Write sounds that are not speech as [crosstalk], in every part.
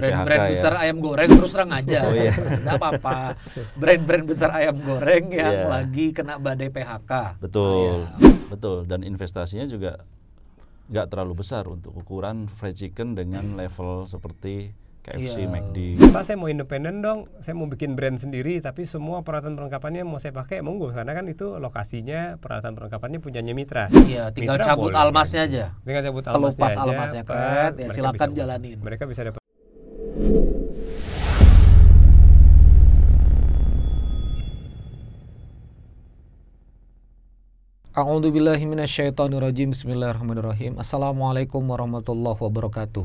brand-brand ya, besar ayam goreng terus terang aja oh, iya. [laughs] nggak apa-apa brand-brand besar ayam goreng yang yeah. lagi kena badai PHK betul oh, iya. betul dan investasinya juga nggak terlalu besar untuk ukuran fried chicken dengan hmm. level seperti KFC, yeah. McD. Pak saya mau independen dong, saya mau bikin brand sendiri, tapi semua peralatan perlengkapannya mau saya pakai, monggo karena kan itu lokasinya peralatan perlengkapannya punyanya mitra. Iya, tinggal mitra cabut almasnya aja. Tinggal cabut almasnya Kelupas almasnya, kan. ya silakan jalanin. mereka bisa dapat you A'udzubillahiminasyaitonirrojim Bismillahirrahmanirrahim Assalamualaikum warahmatullahi wabarakatuh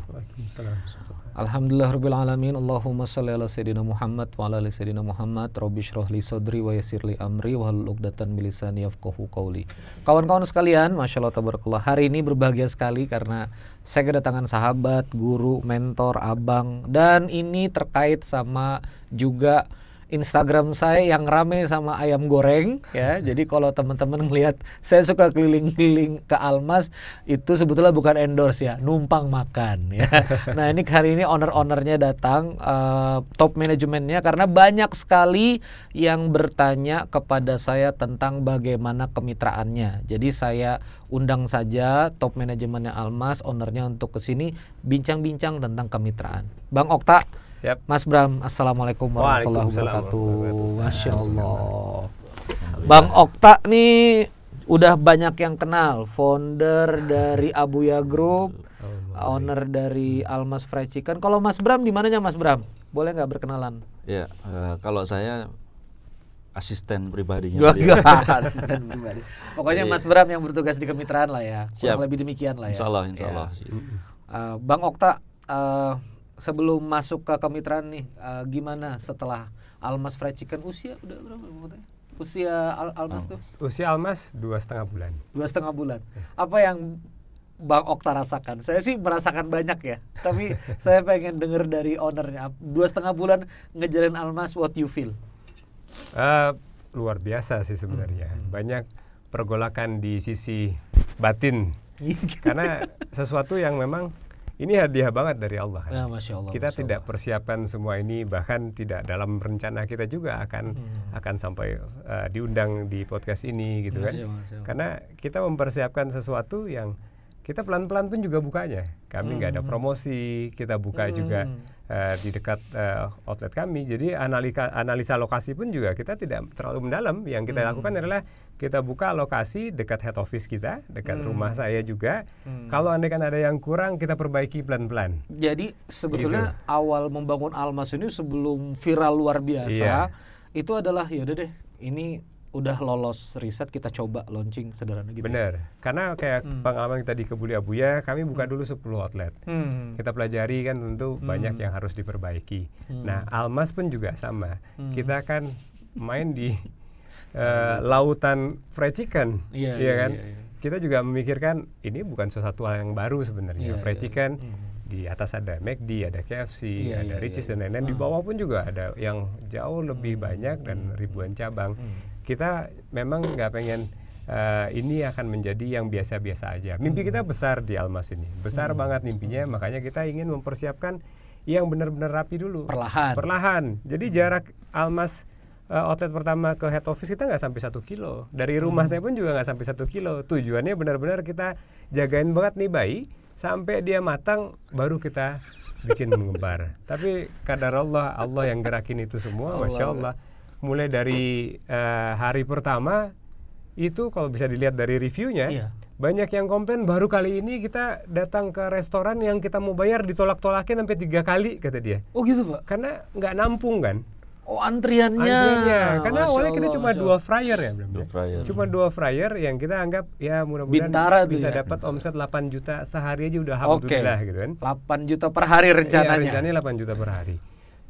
Alhamdulillah Rabbil Alamin Allahumma shalli ala sayidina Muhammad Wa ala sayidina Muhammad Rabbi syrah li sodri wa yasir li amri Wa hlul uqdatan lisani yafqahu qawli Kawan-kawan sekalian masyaAllah tabarakallah Hari ini berbahagia sekali karena Saya kedatangan sahabat, guru, mentor, abang Dan ini terkait sama juga Instagram saya yang rame sama ayam goreng ya. Jadi kalau teman-teman melihat, saya suka keliling-keliling ke Almas itu sebetulnya bukan endorse ya, numpang makan ya. [laughs] Nah, ini hari ini owner-ownernya datang uh, top manajemennya karena banyak sekali yang bertanya kepada saya tentang bagaimana kemitraannya. Jadi saya undang saja top manajemennya Almas, ownernya untuk ke sini bincang-bincang tentang kemitraan. Bang Okta Yep. Mas Bram, assalamualaikum warahmatullahi wabarakatuh. Masya Allah. Bang Okta nih udah banyak yang kenal, founder dari Abuya Group, owner dari Almas Fried Chicken. Kalau Mas Bram di mananya Mas Bram? Boleh nggak berkenalan? Ya, uh, kalau saya asisten pribadinya gak. [laughs] asisten pribadi. Pokoknya iya. Mas Bram yang bertugas di kemitraan lah ya. Siap. lebih demikian lah ya. Insya Allah, Ya. Uh, Bang Okta, uh, sebelum masuk ke kemitraan nih uh, gimana setelah Almas Fried Chicken usia udah berapa umurnya? Usia Al Almas, Almas tuh? Usia Almas dua setengah bulan. Dua setengah bulan. Iya. Apa yang Bang Okta rasakan? Saya sih merasakan banyak ya, tapi [laughs] saya pengen denger dari ownernya. Dua setengah bulan ngejalan Almas, what you feel? Uh, luar biasa sih sebenarnya. Hmm. Banyak pergolakan di sisi batin. [laughs] Iya. karena sesuatu yang memang ini hadiah banget dari Allah. Kan? Ya, Masya Allah kita Masya tidak Allah. persiapkan semua ini, bahkan tidak dalam rencana kita juga akan hmm. akan sampai uh, diundang di podcast ini gitu Masya kan. Masya Karena kita mempersiapkan sesuatu yang kita pelan-pelan pun juga bukanya. Kami nggak hmm. ada promosi, kita buka hmm. juga uh, di dekat uh, outlet kami. Jadi analisa analisa lokasi pun juga kita tidak terlalu mendalam. Yang kita hmm. lakukan adalah kita buka lokasi dekat head office kita, dekat hmm. rumah saya juga. Hmm. Kalau andai kan ada yang kurang, kita perbaiki pelan-pelan. Jadi sebetulnya gitu. awal membangun Almas ini sebelum viral luar biasa, iya. itu adalah ya deh, ini udah lolos riset kita coba launching sederhana gitu. Bener, karena kayak hmm. pengalaman kita di Kebuli Abuya, kami buka hmm. dulu 10 outlet. Hmm. Kita pelajari kan tentu hmm. banyak yang harus diperbaiki. Hmm. Nah, Almas pun juga sama. Hmm. Kita kan main di uh, lautan fried chicken, iya, iya, iya kan? Iya, iya. Kita juga memikirkan ini bukan sesuatu hal yang baru sebenarnya. Iya, fried iya. chicken mm. di atas ada McD, ada KFC, iya, ada iya, Ricis iya. dan lain-lain. Di ah. bawah pun juga ada yang jauh lebih hmm, banyak dan hmm, ribuan hmm. cabang. Mm. Kita memang nggak pengen uh, ini akan menjadi yang biasa-biasa aja. Mimpi kita besar di Almas ini, besar hmm. banget mimpinya. Makanya kita ingin mempersiapkan yang benar-benar rapi dulu. Perlahan. Perlahan. Jadi jarak Almas uh, outlet pertama ke head office kita nggak sampai satu kilo dari hmm. rumah hmm. saya pun juga nggak sampai satu kilo tujuannya benar-benar kita jagain banget nih bayi sampai dia matang baru kita bikin mengembara [laughs] tapi kadar Allah Allah yang gerakin itu semua Allah. masya Allah mulai dari uh, hari pertama itu kalau bisa dilihat dari reviewnya iya. banyak yang komplain baru kali ini kita datang ke restoran yang kita mau bayar ditolak-tolakin sampai tiga kali kata dia oh gitu pak karena nggak nampung kan Oh antriannya. Antriannya. Karena Masya awalnya kita cuma dua fryer ya, ya, Dua fryer. Cuma dua fryer yang kita anggap ya mudah-mudahan bisa ya. dapat omset 8 juta sehari aja udah alhamdulillah okay. gitu kan. 8 juta per hari rencananya. Ya, rencananya 8 juta per hari.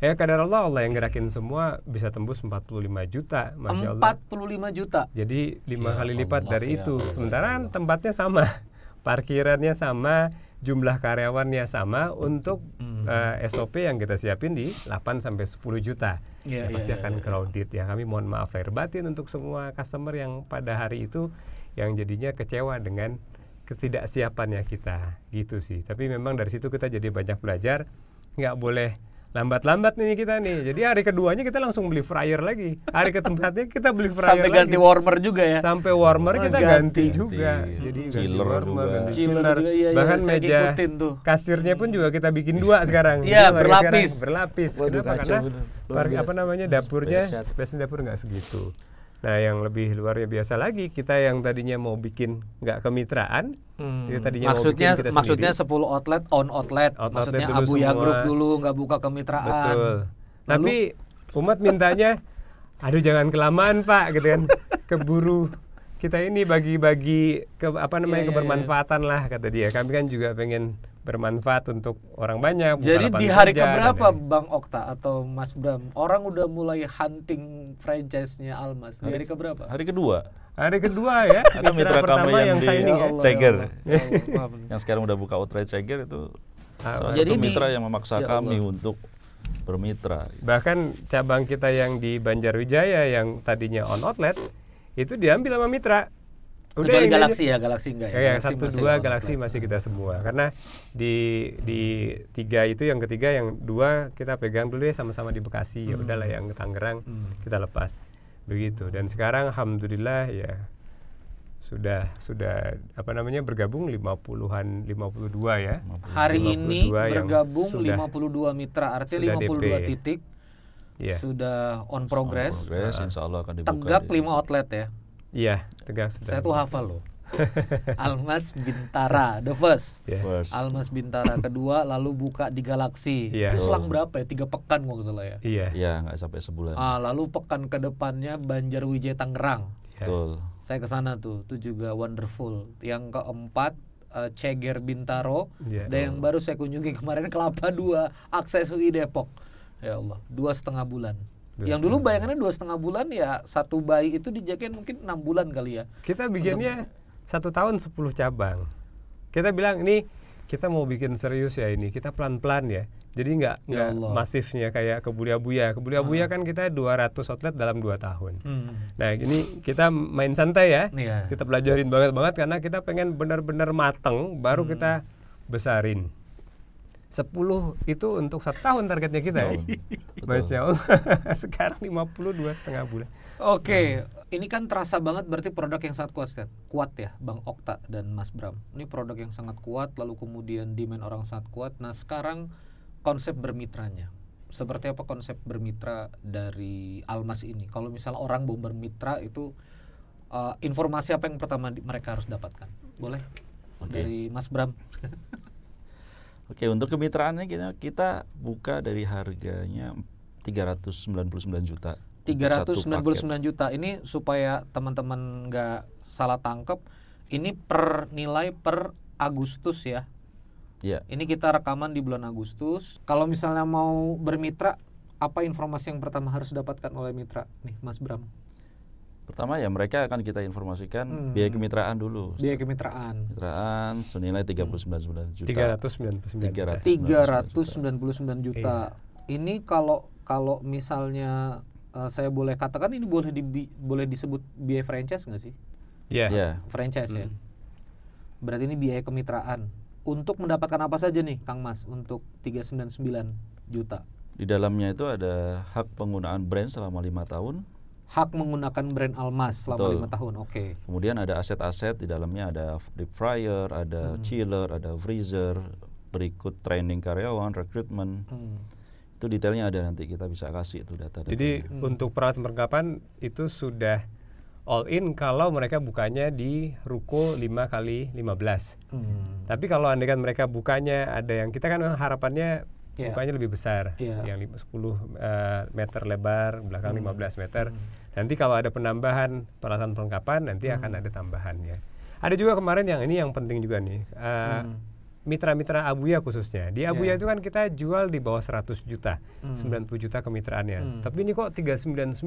Ya kadar Allah Allah yang gerakin semua bisa tembus 45 juta Masya Allah 45 juta Jadi lima ya kali lipat Allah, dari ya itu ya Sementara ya, tempatnya sama [laughs] Parkirannya sama Jumlah karyawannya sama Untuk hmm. uh, eh, SOP yang kita siapin di 8 sampai 10 juta yeah, ya, iya, pasti yeah, akan yeah, iya. crowded yeah. ya kami mohon maaf lahir batin untuk semua customer yang pada hari itu yang jadinya kecewa dengan ketidaksiapannya kita gitu sih tapi memang dari situ kita jadi banyak belajar nggak boleh Lambat-lambat nih kita nih. Jadi hari keduanya kita langsung beli fryer lagi. Hari keempatnya kita beli fryer Sampai lagi. ganti warmer juga ya. Sampai warmer kita ganti, ganti juga. Ganti. Jadi chiller ganti warmer, juga. Ganti chiller. chiller. Juga, iya, iya Bahkan meja tuh. kasirnya pun juga kita bikin dua sekarang. Iya, berlapis. berlapis. Waduh, Kenapa? Karena apa namanya dapurnya, space, space dapur nggak segitu. Nah, yang lebih luar ya, biasa lagi kita yang tadinya mau bikin nggak kemitraan, hmm. Ya tadinya maksudnya mau bikin maksudnya sendiri. 10 outlet on outlet, out maksudnya outlet Abu semua. Group dulu nggak buka kemitraan. Betul. Lalu, Tapi umat mintanya, aduh jangan kelamaan Pak, gitu kan, [laughs] keburu kita ini bagi-bagi ke apa namanya yeah, yeah, iya. kebermanfaatan yeah. lah kata dia. Kami kan juga pengen bermanfaat untuk orang banyak. Jadi di hari kerja, keberapa Bang Okta atau Mas Bram orang udah mulai hunting franchise-nya Almas? Di hari, ke keberapa? Hari kedua. Hari kedua ya. [laughs] Ada mitra kami yang, di ya. Ceger. Ya yang sekarang udah buka outlet Ceger itu ah, jadi mitra yang memaksa ya kami untuk bermitra. Bahkan cabang kita yang di Banjarwijaya yang tadinya on outlet itu diambil sama mitra. Udah Kecuali galaksi aja. ya, galaksi enggak ya. Kayak satu dua galaksi masih kita semua karena di di tiga itu yang ketiga yang dua kita pegang dulu ya sama-sama di Bekasi ya hmm. ya udahlah yang Tangerang hmm. kita lepas begitu dan sekarang alhamdulillah ya sudah sudah apa namanya bergabung 50-an 52 ya. 50, Hari 52 ini bergabung sudah, 52 mitra artinya 52 DP. titik. Yeah. Sudah on progress. On progress nah, insya Allah akan dibuka. Tegak 5 outlet ya. Iya, tegas. Saya tuh hafal loh. [laughs] Almas Bintara the first. Yeah. first. Almas Bintara kedua lalu buka di Galaksi. Iya. Yeah. Itu selang berapa ya? Tiga pekan gua nggak salah ya. Iya. Yeah. Iya yeah, nggak sampai sebulan. Ah lalu pekan kedepannya Banjarwijaya Tangerang. Yeah. Betul. Saya ke sana tuh, itu juga wonderful. Yang keempat uh, Ceger Bintaro yeah. dan yang baru saya kunjungi kemarin Kelapa Dua Akses Depok. Ya Allah, dua setengah bulan. Dua yang dulu bayangannya dua setengah bulan ya satu bayi itu dijagain mungkin enam bulan kali ya. Kita bikinnya Untuk... satu tahun sepuluh cabang. Kita bilang ini kita mau bikin serius ya ini kita pelan-pelan ya. Jadi nggak ya masifnya kayak kebulia buya kebulia buya hmm. Ah. kan kita dua ratus outlet dalam dua tahun. Hmm. Nah, ini kita main santai ya. Yeah. Kita pelajarin banget-banget karena kita pengen benar-benar mateng baru hmm. kita besarin. 10 itu untuk satu tahun targetnya kita ya. [laughs] Masya Allah. [laughs] Sekarang 52 setengah bulan. Oke, okay. hmm. ini kan terasa banget berarti produk yang sangat kuat, kuat ya, Bang Okta dan Mas Bram. Ini produk yang sangat kuat, lalu kemudian demand orang sangat kuat. Nah sekarang konsep bermitranya. Seperti apa konsep bermitra dari Almas ini? Kalau misalnya orang mau bermitra itu uh, informasi apa yang pertama mereka harus dapatkan? Boleh okay. dari Mas Bram? [laughs] Oke, untuk kemitraannya kita, kita buka dari harganya 399 juta. 399 juta. Ini supaya teman-teman nggak salah tangkap, ini per nilai per Agustus ya. Ya. Ini kita rekaman di bulan Agustus. Kalau misalnya mau bermitra, apa informasi yang pertama harus dapatkan oleh mitra nih, Mas Bram? Pertama ya mereka akan kita informasikan hmm. biaya kemitraan dulu. Biaya kemitraan. Kemitraan senilai 399 hmm. juta. 399. 399 juta. 399 juta. Iya. Ini kalau kalau misalnya uh, saya boleh katakan ini boleh di, boleh disebut biaya franchise nggak sih? Iya. Yeah. Yeah. Franchise ya? hmm. ya. Berarti ini biaya kemitraan. Untuk mendapatkan apa saja nih Kang Mas untuk 399 juta? Di dalamnya itu ada hak penggunaan brand selama lima tahun hak menggunakan brand Almas selama Betul. lima tahun. Oke. Okay. Kemudian ada aset-aset di dalamnya ada deep fryer, ada hmm. chiller, ada freezer, berikut training karyawan, recruitment. Hmm. Itu detailnya ada nanti kita bisa kasih itu data. Jadi hmm. untuk peralatan perlengkapan itu sudah all in kalau mereka bukanya di ruko 5 kali 15. Hmm. Tapi kalau kan mereka bukanya ada yang kita kan harapannya yeah. mukanya lebih besar yeah. yang 10 uh, eh, meter lebar belakang hmm. 15 meter hmm. nanti kalau ada penambahan peralatan perlengkapan nanti hmm. akan ada tambahan ya ada juga kemarin yang ini yang penting juga nih uh, hmm. Mitra-mitra Abuya khususnya. Di iya. Abuya yeah. itu kan kita jual di bawah 100 juta, mm. 90 juta kemitraannya. Mm. Tapi ini kok 399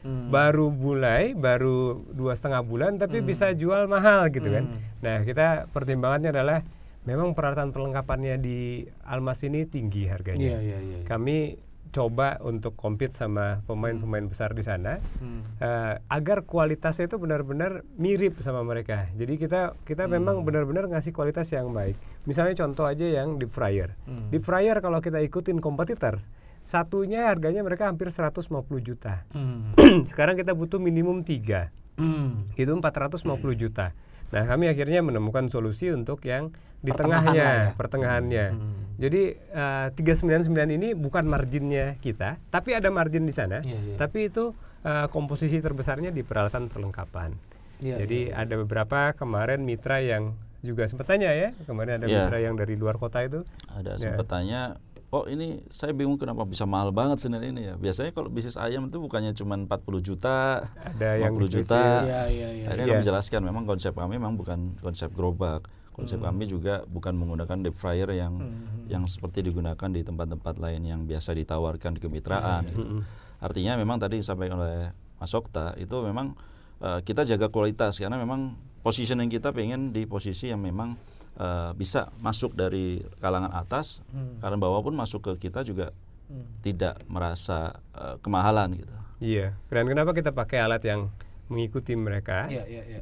mm. baru mulai, baru dua setengah bulan, tapi mm. bisa jual mahal gitu mm. kan. Hmm. Nah kita pertimbangannya adalah memang peralatan perlengkapannya di Almas ini tinggi harganya. Yeah, yeah, yeah, yeah. Kami coba untuk compete sama pemain-pemain hmm. besar di sana hmm. uh, agar kualitasnya itu benar-benar mirip sama mereka. Jadi kita kita hmm. memang benar-benar ngasih kualitas yang baik. Misalnya contoh aja yang deep fryer. Hmm. Deep fryer kalau kita ikutin kompetitor satunya harganya mereka hampir 150 juta. Hmm. [clears throat] Sekarang kita butuh minimum tiga. Hmm. Itu 450 hmm. juta. Nah, kami akhirnya menemukan solusi untuk yang di tengahnya ya. pertengahannya hmm. jadi eh, tiga sembilan sembilan ini bukan marginnya kita tapi ada margin di sana yeah, yeah. tapi itu uh, komposisi terbesarnya di peralatan perlengkapan yeah, jadi yeah. Iya. ada beberapa kemarin mitra yang juga sempat tanya ya kemarin ada yeah. mitra yang dari luar kota itu ada yeah. sempat tanya oh ini saya bingung kenapa bisa mahal banget senil ini ya. Biasanya kalau bisnis ayam itu bukannya cuma 40 juta, ada 50 yang juta. Ya, ya, ya. Akhirnya iya. kami jelaskan memang konsep kami memang bukan konsep gerobak. Konsep hmm. kami juga bukan menggunakan deep fryer yang hmm, hmm, hmm. yang seperti digunakan di tempat-tempat lain yang biasa ditawarkan di kemitraan. Hmm. Gitu. Hmm. hmm. Artinya memang tadi disampaikan oleh Mas Okta itu memang uh, kita jaga kualitas karena memang positioning kita pengen di posisi yang memang uh, bisa masuk dari kalangan atas, hmm. karena bawah pun masuk ke kita juga hmm. tidak merasa uh, kemahalan gitu. Iya, dan kenapa kita pakai alat yang mengikuti mereka? Iya, iya, iya.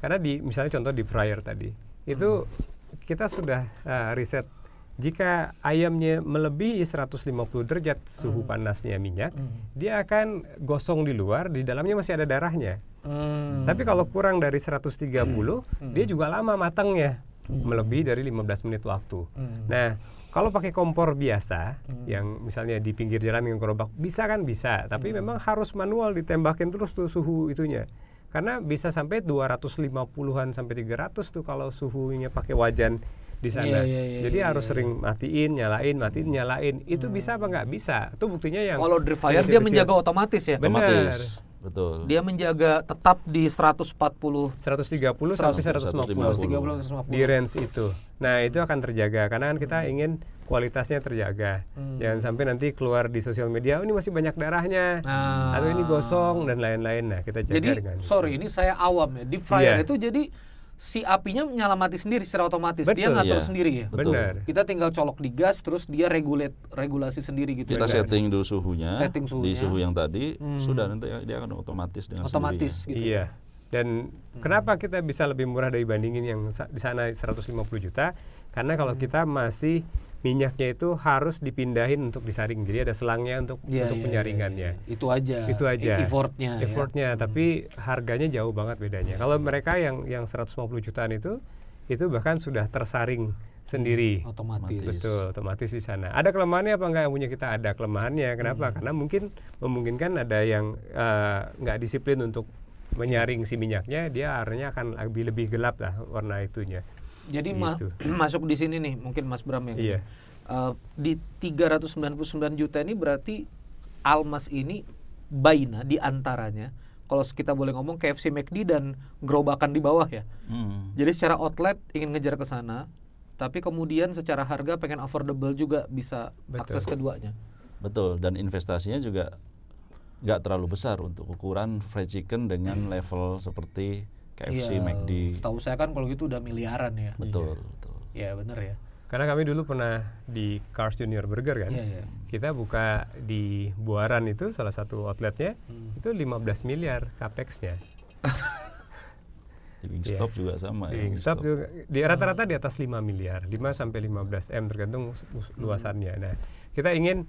Karena di misalnya contoh di fryer tadi, itu kita sudah uh, riset jika ayamnya melebihi 150 derajat suhu hmm. panasnya minyak, hmm. dia akan gosong di luar, di dalamnya masih ada darahnya. Hmm. Tapi kalau kurang dari 130, hmm. hmm. dia juga lama matangnya, hmm. melebihi dari 15 menit waktu. Hmm. Nah, kalau pakai kompor biasa, hmm. yang misalnya di pinggir jalan yang gerobak, bisa kan bisa, tapi hmm. memang harus manual ditembakin terus tuh suhu itunya karena bisa sampai 250-an sampai 300 tuh kalau suhunya pakai wajan di sana. Yeah, yeah, yeah, Jadi yeah, harus yeah. sering matiin, nyalain, matiin, hmm. nyalain. Itu hmm. bisa apa nggak hmm. bisa? Itu buktinya yang Kalau dryer dia menjaga otomatis ya. Bener. Otomatis. Betul. Dia menjaga tetap di 140 130 sampai 150. 150 150 di range itu. Nah, itu akan terjaga karena kan kita ingin kualitasnya terjaga. Hmm. Jangan sampai nanti keluar di sosial media oh, ini masih banyak darahnya Hmm. atau ini gosong dan lain-lain. Nah, kita jaga jadi, dengan Jadi sorry, ini saya awam ya. Di fryer yeah. itu jadi si apinya nyala mati sendiri secara otomatis. Betul. Dia ngatur ya. sendiri ya. Betul. Kita tinggal colok di gas terus dia regulate regulasi sendiri gitu. Kita Benar. Ya. setting dulu suhunya. Setting suhunya. Di suhu yang tadi hmm. sudah nanti dia akan otomatis dengan otomatis gitu. Iya. Dan hmm. kenapa kita bisa lebih murah dari bandingin yang di sana 150 juta? Karena kalau hmm. kita masih minyaknya itu harus dipindahin untuk disaring jadi ada selangnya untuk yeah, untuk yeah, penyaringannya yeah, yeah. itu aja itu aja effortnya ya. effortnya ya. tapi harganya jauh banget bedanya kalau iya. mereka yang yang 150 jutaan itu itu bahkan sudah tersaring hmm, sendiri otomatis betul otomatis di sana ada kelemahannya apa enggak yang punya kita ada kelemahannya kenapa hmm. karena mungkin memungkinkan ada yang uh, eh, nggak disiplin untuk iya. menyaring si minyaknya dia airnya akan lebih lebih gelap lah warna itunya jadi gitu. ma [clears throat] masuk di sini nih mungkin Mas Bram yang iya. uh, di 399 juta ini berarti Almas ini Baina di antaranya kalau kita boleh ngomong KFC McD dan gerobakan di bawah ya. Hmm. Jadi secara outlet ingin ngejar ke sana, tapi kemudian secara harga pengen affordable juga bisa Betul. akses keduanya. Betul dan investasinya juga nggak terlalu besar untuk ukuran fried chicken dengan level seperti KFC, ya, McD. Tahu saya kan kalau gitu udah miliaran ya. Betul, iya. betul. Ya benar ya. Karena kami dulu pernah di Cars Junior Burger kan. Iya, iya. Kita buka di Buaran itu salah satu outletnya hmm. itu 15 miliar capex-nya. di Wingstop yeah. juga sama ya, di ya. Wingstop juga di rata-rata hmm. di atas 5 miliar, 5 sampai 15 M tergantung hmm. luasannya. Nah, kita ingin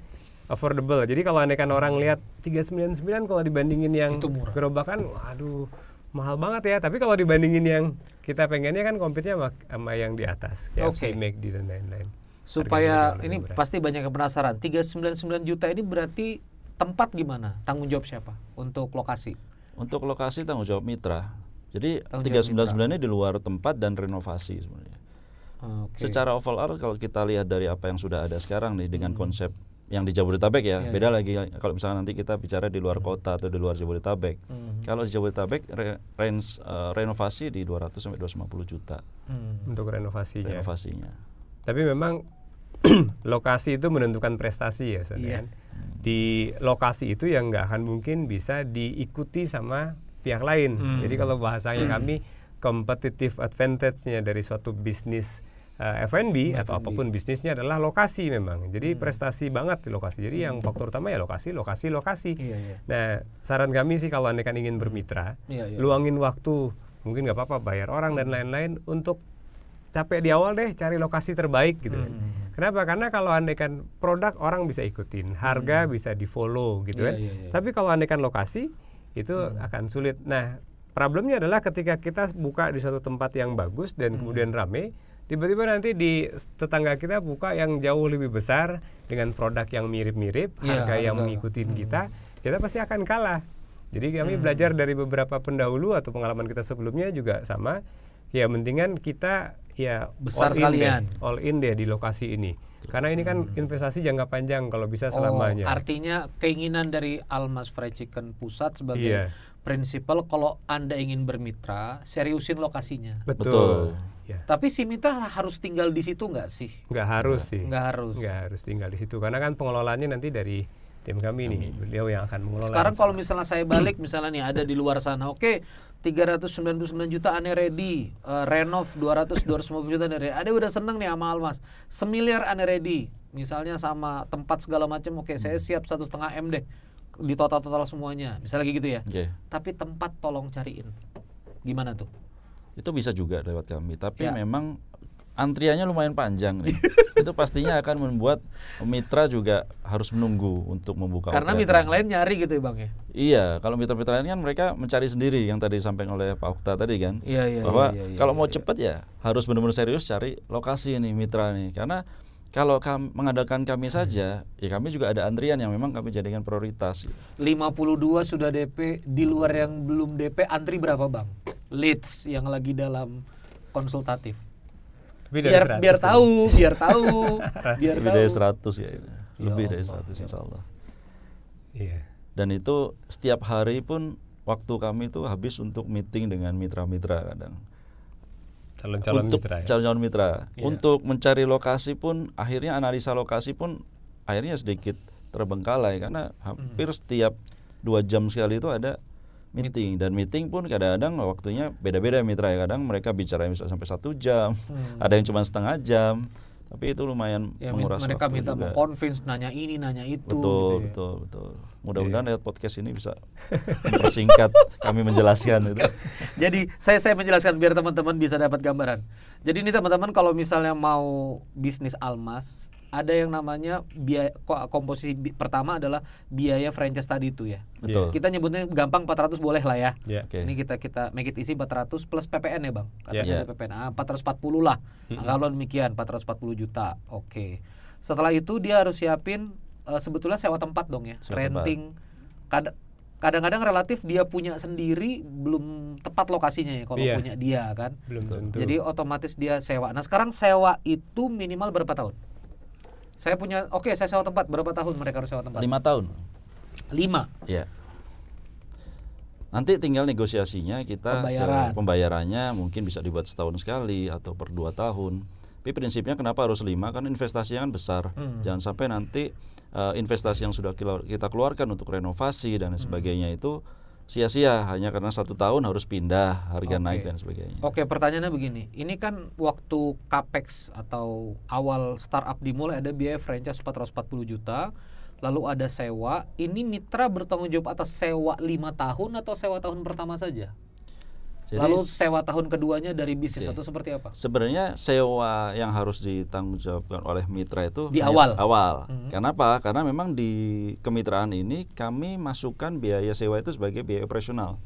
affordable. Jadi kalau anekan orang lihat 399 kalau dibandingin yang gerobakan, waduh mahal banget ya tapi kalau dibandingin yang kita pengennya kan kompetnya sama, sama yang di atas kayak okay. McD dan lain-lain supaya ini berat. pasti banyak yang penasaran 399 juta ini berarti tempat gimana tanggung jawab siapa untuk lokasi untuk lokasi tanggung jawab mitra jadi tanggung 399 mitra. ini di luar tempat dan renovasi sebenarnya okay. secara overall kalau kita lihat dari apa yang sudah ada sekarang nih dengan hmm. konsep yang di Jabodetabek ya, ya beda ya. lagi kalau misalnya nanti kita bicara di luar kota atau di luar Jabodetabek. Hmm. Kalau di Jabodetabek re, range uh, renovasi di 200 sampai 250 juta. Hmm. Untuk renovasinya. Renovasinya. Tapi memang [clears throat] lokasi itu menentukan prestasi ya, yeah. kan? Iya. Ya. Di lokasi itu yang nggak akan mungkin bisa diikuti sama pihak lain. Hmm. Jadi kalau bahasanya hmm. [clears throat] kami competitive advantage-nya dari suatu bisnis uh, eh, F&B atau apapun bisnisnya adalah lokasi memang. Jadi hmm. prestasi banget di lokasi. Jadi hmm. yang faktor utama ya lokasi, lokasi, lokasi. Iya, iya. Nah, saran kami sih kalau Anda kan ingin bermitra, iya, iya. luangin waktu, mungkin nggak apa-apa bayar orang dan hmm. lain-lain untuk capek di awal deh cari lokasi terbaik gitu. Kan. Hmm. Iya. Kenapa? Karena kalau anda andaikan produk orang bisa ikutin, harga hmm. bisa di follow gitu iya, kan. Iya, iya. Tapi kalau anda andaikan lokasi itu hmm. akan sulit. Nah, problemnya adalah ketika kita buka di suatu tempat yang bagus dan hmm. kemudian ramai tiba-tiba nanti di tetangga kita buka yang jauh lebih besar dengan produk yang mirip-mirip ya, harga yang mengikuti hmm. kita kita pasti akan kalah jadi kami hmm. belajar dari beberapa pendahulu atau pengalaman kita sebelumnya juga sama ya mendingan kita ya besar all sekalian in deh, all in deh di lokasi ini karena ini kan hmm. investasi jangka panjang kalau bisa oh, selamanya. Oh, artinya keinginan dari Almas Fried Chicken pusat sebagai yeah prinsipal kalau Anda ingin bermitra, seriusin lokasinya. Betul. Ya. Tapi si mitra harus tinggal di situ nggak sih? Nggak harus nah. sih. Nggak harus. Nggak harus tinggal di situ karena kan pengelolaannya nanti dari tim kami, kami. nih, beliau yang akan mengelola. Sekarang kalau misalnya saya balik misalnya nih ada di luar sana, oke, okay, 399 juta aneh ready, uh, eh, renov 200 250 juta aneh ready. Ada udah seneng nih sama Almas. Semiliar aneh ready, misalnya sama tempat segala macam, oke, okay, saya siap satu setengah M deh di total total semuanya misalnya kayak gitu ya okay. tapi tempat tolong cariin gimana tuh itu bisa juga lewat kami tapi ya. memang antriannya lumayan panjang nih [laughs] itu pastinya akan membuat mitra juga harus menunggu untuk membuka karena mitra yang lain nyari gitu ya bang ya iya kalau mitra-mitra lain kan mereka mencari sendiri yang tadi disampaikan oleh Pak Okta tadi kan iya, iya, bahwa iya, iya, iya, kalau iya, mau iya. cepet ya harus benar-benar serius cari lokasi nih mitra nih karena kalau kami, mengadakan kami saja, ya kami juga ada antrian yang memang kami jadikan prioritas. 52 sudah DP, di luar yang belum DP antri berapa bang? Leads yang lagi dalam konsultatif. Biar biar tahu, biar [laughs] tahu, biar lebih dari 100 ya, ya, lebih ya dari 100 ya. insya Allah. Iya. Dan itu setiap hari pun waktu kami itu habis untuk meeting dengan mitra-mitra kadang calon-calon untuk ya. calon-calon mitra. Yeah. Untuk mencari lokasi pun akhirnya analisa lokasi pun akhirnya sedikit terbengkalai karena hampir mm. setiap dua jam sekali itu ada meeting dan meeting pun kadang-kadang waktunya beda-beda mitra ya kadang mereka bicara bisa sampai satu jam hmm. ada yang cuma setengah jam tapi itu lumayan ya, menguras mereka waktu minta juga. convince nanya ini nanya itu betul gitu ya. betul betul mudah-mudahan yeah. Iya. podcast ini bisa mempersingkat kami menjelaskan itu [laughs] jadi saya saya menjelaskan biar teman-teman bisa dapat gambaran jadi ini teman-teman kalau misalnya mau bisnis almas ada yang namanya biaya komposisi bi pertama adalah biaya franchise tadi itu ya. Betul. Kita nyebutnya gampang 400 boleh lah ya. Yeah. Okay. Ini kita kita make it easy 400 plus PPN ya, Bang. Katanya yeah. PPN ah, 440 lah. Mm -hmm. Kalau demikian 440 juta. Oke. Okay. Setelah itu dia harus siapin uh, sebetulnya sewa tempat dong ya, sewa renting. kadang-kadang relatif dia punya sendiri belum tepat lokasinya ya kalau yeah. punya dia kan. Belum tentu. Jadi otomatis dia sewa. Nah, sekarang sewa itu minimal berapa tahun? Saya punya, oke, okay, saya sewa tempat. Berapa tahun mereka harus sewa tempat? Lima tahun. Lima. Ya. Nanti tinggal negosiasinya kita Pembayaran. pembayarannya mungkin bisa dibuat setahun sekali atau per dua tahun. Tapi prinsipnya kenapa harus lima? kan investasi yang besar. Hmm. Jangan sampai nanti uh, investasi yang sudah kita keluarkan untuk renovasi dan hmm. sebagainya hmm. itu sia-sia hanya karena satu tahun harus pindah harga okay. naik dan sebagainya. Oke, okay, pertanyaannya begini, ini kan waktu capex atau awal startup dimulai ada biaya franchise 440 juta, lalu ada sewa. Ini mitra bertanggung jawab atas sewa lima tahun atau sewa tahun pertama saja? Jadi, Lalu sewa tahun keduanya dari bisnis okay. itu seperti apa? Sebenarnya sewa yang harus ditanggungjawabkan oleh mitra itu di awal. Awal. Mm -hmm. Kenapa? Karena memang di kemitraan ini kami masukkan biaya sewa itu sebagai biaya operasional.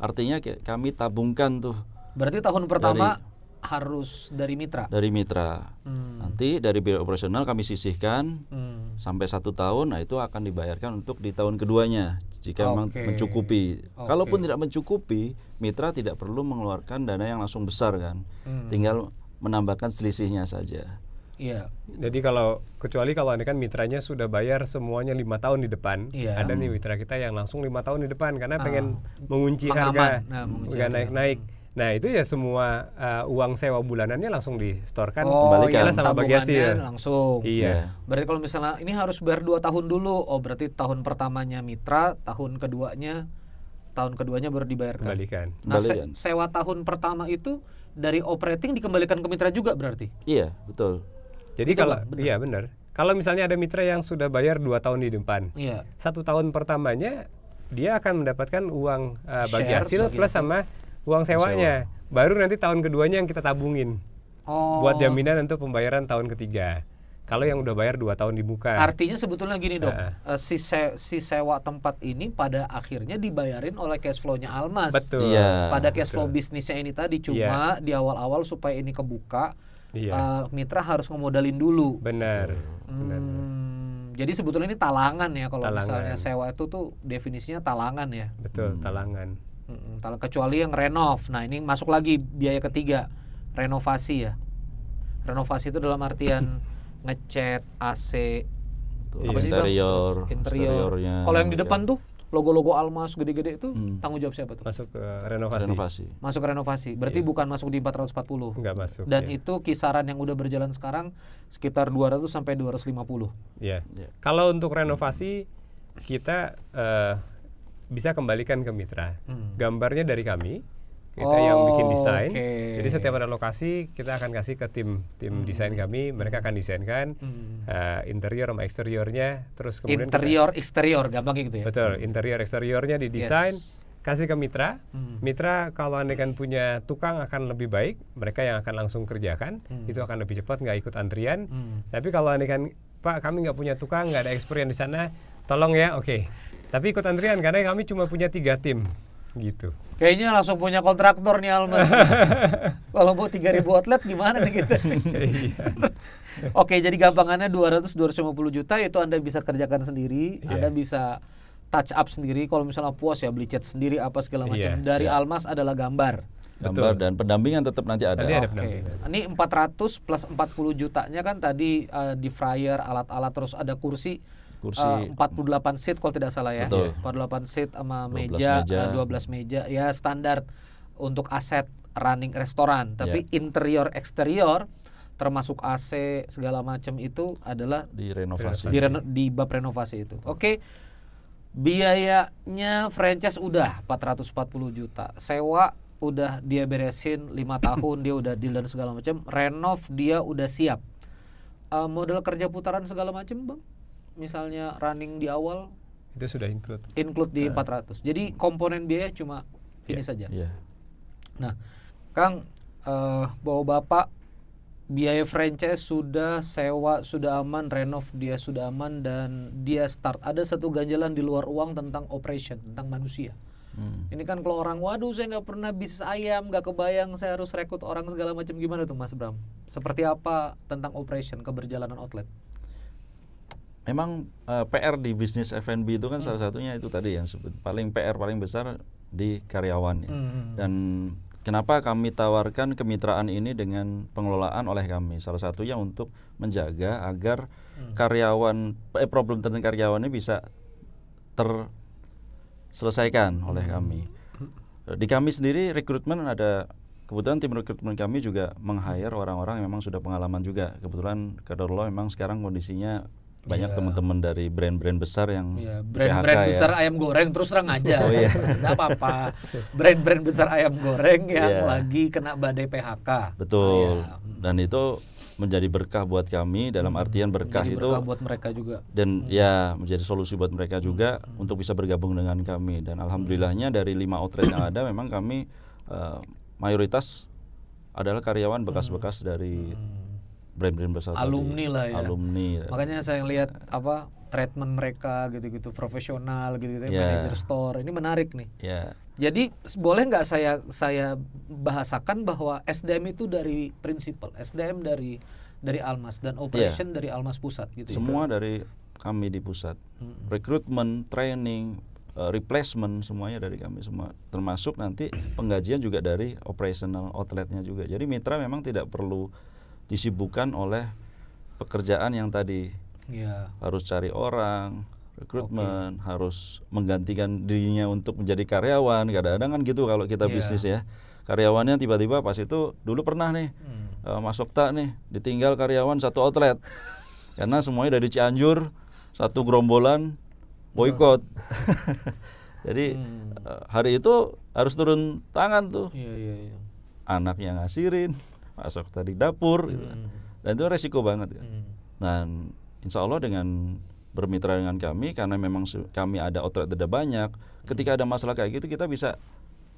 Artinya kami tabungkan tuh. Berarti tahun pertama harus dari mitra. Dari mitra. Hmm. Nanti dari biaya operasional kami sisihkan hmm. sampai satu tahun, nah itu akan dibayarkan untuk di tahun keduanya jika okay. memang mencukupi. Okay. Kalaupun tidak mencukupi, mitra tidak perlu mengeluarkan dana yang langsung besar kan, hmm. tinggal menambahkan selisihnya saja. Iya. Jadi kalau kecuali kalau ini kan mitranya sudah bayar semuanya lima tahun di depan, iya. ada nih mitra kita yang langsung lima tahun di depan karena ah. pengen mengunci pengaman. Nah, harga, nah, naik-naik. Hmm. Nah itu ya semua uh, uang sewa bulanannya langsung distorkan oh, kembali iya, sama Bang langsung. Iya. Yeah. Berarti kalau misalnya ini harus bayar 2 tahun dulu. Oh berarti tahun pertamanya mitra, tahun keduanya tahun keduanya baru dibayarkan. Kembalikan. Nah se sewa tahun pertama itu dari operating dikembalikan ke mitra juga berarti? Iya betul. Jadi betul, kalau bener. iya benar. Kalau misalnya ada mitra yang sudah bayar 2 tahun di depan. Iya. Satu tahun pertamanya dia akan mendapatkan uang uh, bagi hasil plus sama uang sewanya. Sewa. Baru nanti tahun keduanya yang kita tabungin. Oh. Buat jaminan untuk pembayaran tahun ketiga. Kalau yang udah bayar dua tahun dibuka. Artinya sebetulnya gini dok, uh. si, se si sewa tempat ini pada akhirnya dibayarin oleh cash flow-nya Almas. Betul. Yeah. Pada cash flow Betul. bisnisnya ini tadi cuma yeah. di awal-awal supaya ini kebuka, yeah. Iya. uh, mitra harus ngemodalin dulu. Benar. Hmm. Benar. Jadi sebetulnya ini talangan ya kalau talangan. misalnya sewa itu tuh definisinya talangan ya. Betul, hmm. talangan kalau kecuali yang renov. Nah, ini masuk lagi biaya ketiga, renovasi ya. Renovasi itu dalam artian ngecat AC Betul. interior, sih interior. Kalau yang di gitu. depan tuh logo-logo Almas gede-gede itu hmm. tanggung jawab siapa tuh? Masuk ke renovasi. renovasi. Masuk ke renovasi. Berarti yeah. bukan masuk di 440. Enggak masuk. Dan yeah. itu kisaran yang udah berjalan sekarang sekitar 200 sampai 250. Iya. Yeah. Yeah. Kalau untuk renovasi kita uh, bisa kembalikan ke mitra. Hmm. Gambarnya dari kami, kita oh, yang bikin oh, desain. Okay. Jadi setiap ada lokasi kita akan kasih ke tim tim hmm. desain kami, mereka akan desainkan hmm. uh, interior sama eksteriornya, terus kemudian interior kita, eksterior gampang gitu ya. Betul, interior eksteriornya didesain, yes. kasih ke mitra. Hmm. Mitra kalau kan punya tukang akan lebih baik, mereka yang akan langsung kerjakan, hmm. itu akan lebih cepat nggak ikut antrian. Hmm. Tapi kalau kan Pak kami nggak punya tukang, nggak ada experience di sana, tolong ya, oke. Okay tapi ikut antrian karena kami cuma punya tiga tim gitu. Kayaknya langsung punya kontraktor nih Alman. [laughs] Kalau mau 3000 outlet gimana nih kita? Iya. Oke, jadi gampangannya 200 250 juta itu Anda bisa kerjakan sendiri, yeah. Anda bisa touch up sendiri kalau misalnya puas ya beli cat sendiri apa segala macam. Yeah. Dari yeah. Almas adalah gambar. Gambar Betul. dan pendampingan tetap nanti ada. Oke. ada okay. Ini 400 plus 40 jutanya kan tadi uh, di fryer, alat-alat terus ada kursi kursi eh, uh, 48 seat kalau tidak salah ya. Betul. 48 seat sama 12 meja, meja. Uh, eh, 12 meja ya standar untuk aset running restoran, ya. tapi yeah. interior eksterior termasuk AC segala macam itu adalah direnovasi. Di, reno, di bab renovasi itu. Oke. Okay. Biayanya franchise udah 440 juta. Sewa udah dia beresin 5 [coughs] tahun, dia udah deal dan segala macam. Renov dia udah siap. Uh, model kerja putaran segala macam, Bang? misalnya running di awal itu sudah include include di uh, nah. 400 jadi komponen biaya cuma ini saja iya, yeah. nah Kang uh, bawa bapak biaya franchise sudah sewa sudah aman renov dia sudah aman dan dia start ada satu ganjalan di luar uang tentang operation tentang manusia hmm. ini kan kalau orang waduh saya nggak pernah bisnis ayam nggak kebayang saya harus rekrut orang segala macam gimana tuh mas Bram seperti apa tentang operation keberjalanan outlet memang uh, eh, PR di bisnis F&B itu kan hmm. salah satunya itu tadi yang sebut paling PR paling besar di karyawan ya. hmm, hmm. Dan kenapa kami tawarkan kemitraan ini dengan pengelolaan oleh kami? Salah satunya untuk menjaga agar hmm. karyawan eh, problem tentang karyawan ini bisa terselesaikan hmm. oleh kami. Hmm. Di kami sendiri rekrutmen ada kebetulan tim rekrutmen kami juga meng-hire orang-orang yang memang sudah pengalaman juga. Kebetulan Kadorlo memang sekarang kondisinya banyak yeah. teman-teman dari brand-brand besar yang iya, brand-brand yeah, besar ayam goreng terus terang aja oh, yeah. [laughs] nggak apa-apa brand-brand besar ayam goreng yang yeah. lagi kena badai PHK betul yeah. Oh, iya. hmm. dan itu menjadi berkah buat kami dalam artian hmm. berkah menjadi itu berkah buat mereka juga dan hmm. ya menjadi solusi buat mereka juga hmm. hmm. untuk bisa bergabung dengan kami dan alhamdulillahnya dari lima outlet yang ada memang kami uh, mayoritas adalah karyawan bekas-bekas dari brand-brand besar alumni tadi. lah ya alumni makanya saya lihat apa treatment mereka gitu-gitu profesional gitu-gitu yeah. manajer store ini menarik nih yeah. jadi boleh nggak saya saya bahasakan bahwa SDM itu dari prinsipal SDM dari dari Almas dan operation yeah. dari Almas pusat gitu ya? semua gitu. dari kami di pusat Recruitment, hmm recruitment training eh, replacement semuanya dari kami semua termasuk nanti penggajian juga dari operational outletnya juga jadi mitra memang tidak perlu disibukkan oleh pekerjaan yang tadi yeah. harus cari orang rekrutmen okay. harus menggantikan dirinya untuk menjadi karyawan kadang-kadang kan gitu kalau kita yeah. bisnis ya karyawannya tiba-tiba pas itu dulu pernah nih hmm. uh, Mas Okta nih ditinggal karyawan satu outlet karena semuanya dari Cianjur satu gerombolan boykot [laughs] jadi hmm. Eh, hari itu harus turun tangan tuh yeah, yeah, yeah. anak yang ngasirin masuk tadi dapur gitu kan. hmm. dan itu resiko banget ya hmm. dan insya Allah dengan bermitra dengan kami karena memang kami ada outlet ada banyak hmm. ketika ada masalah kayak gitu kita bisa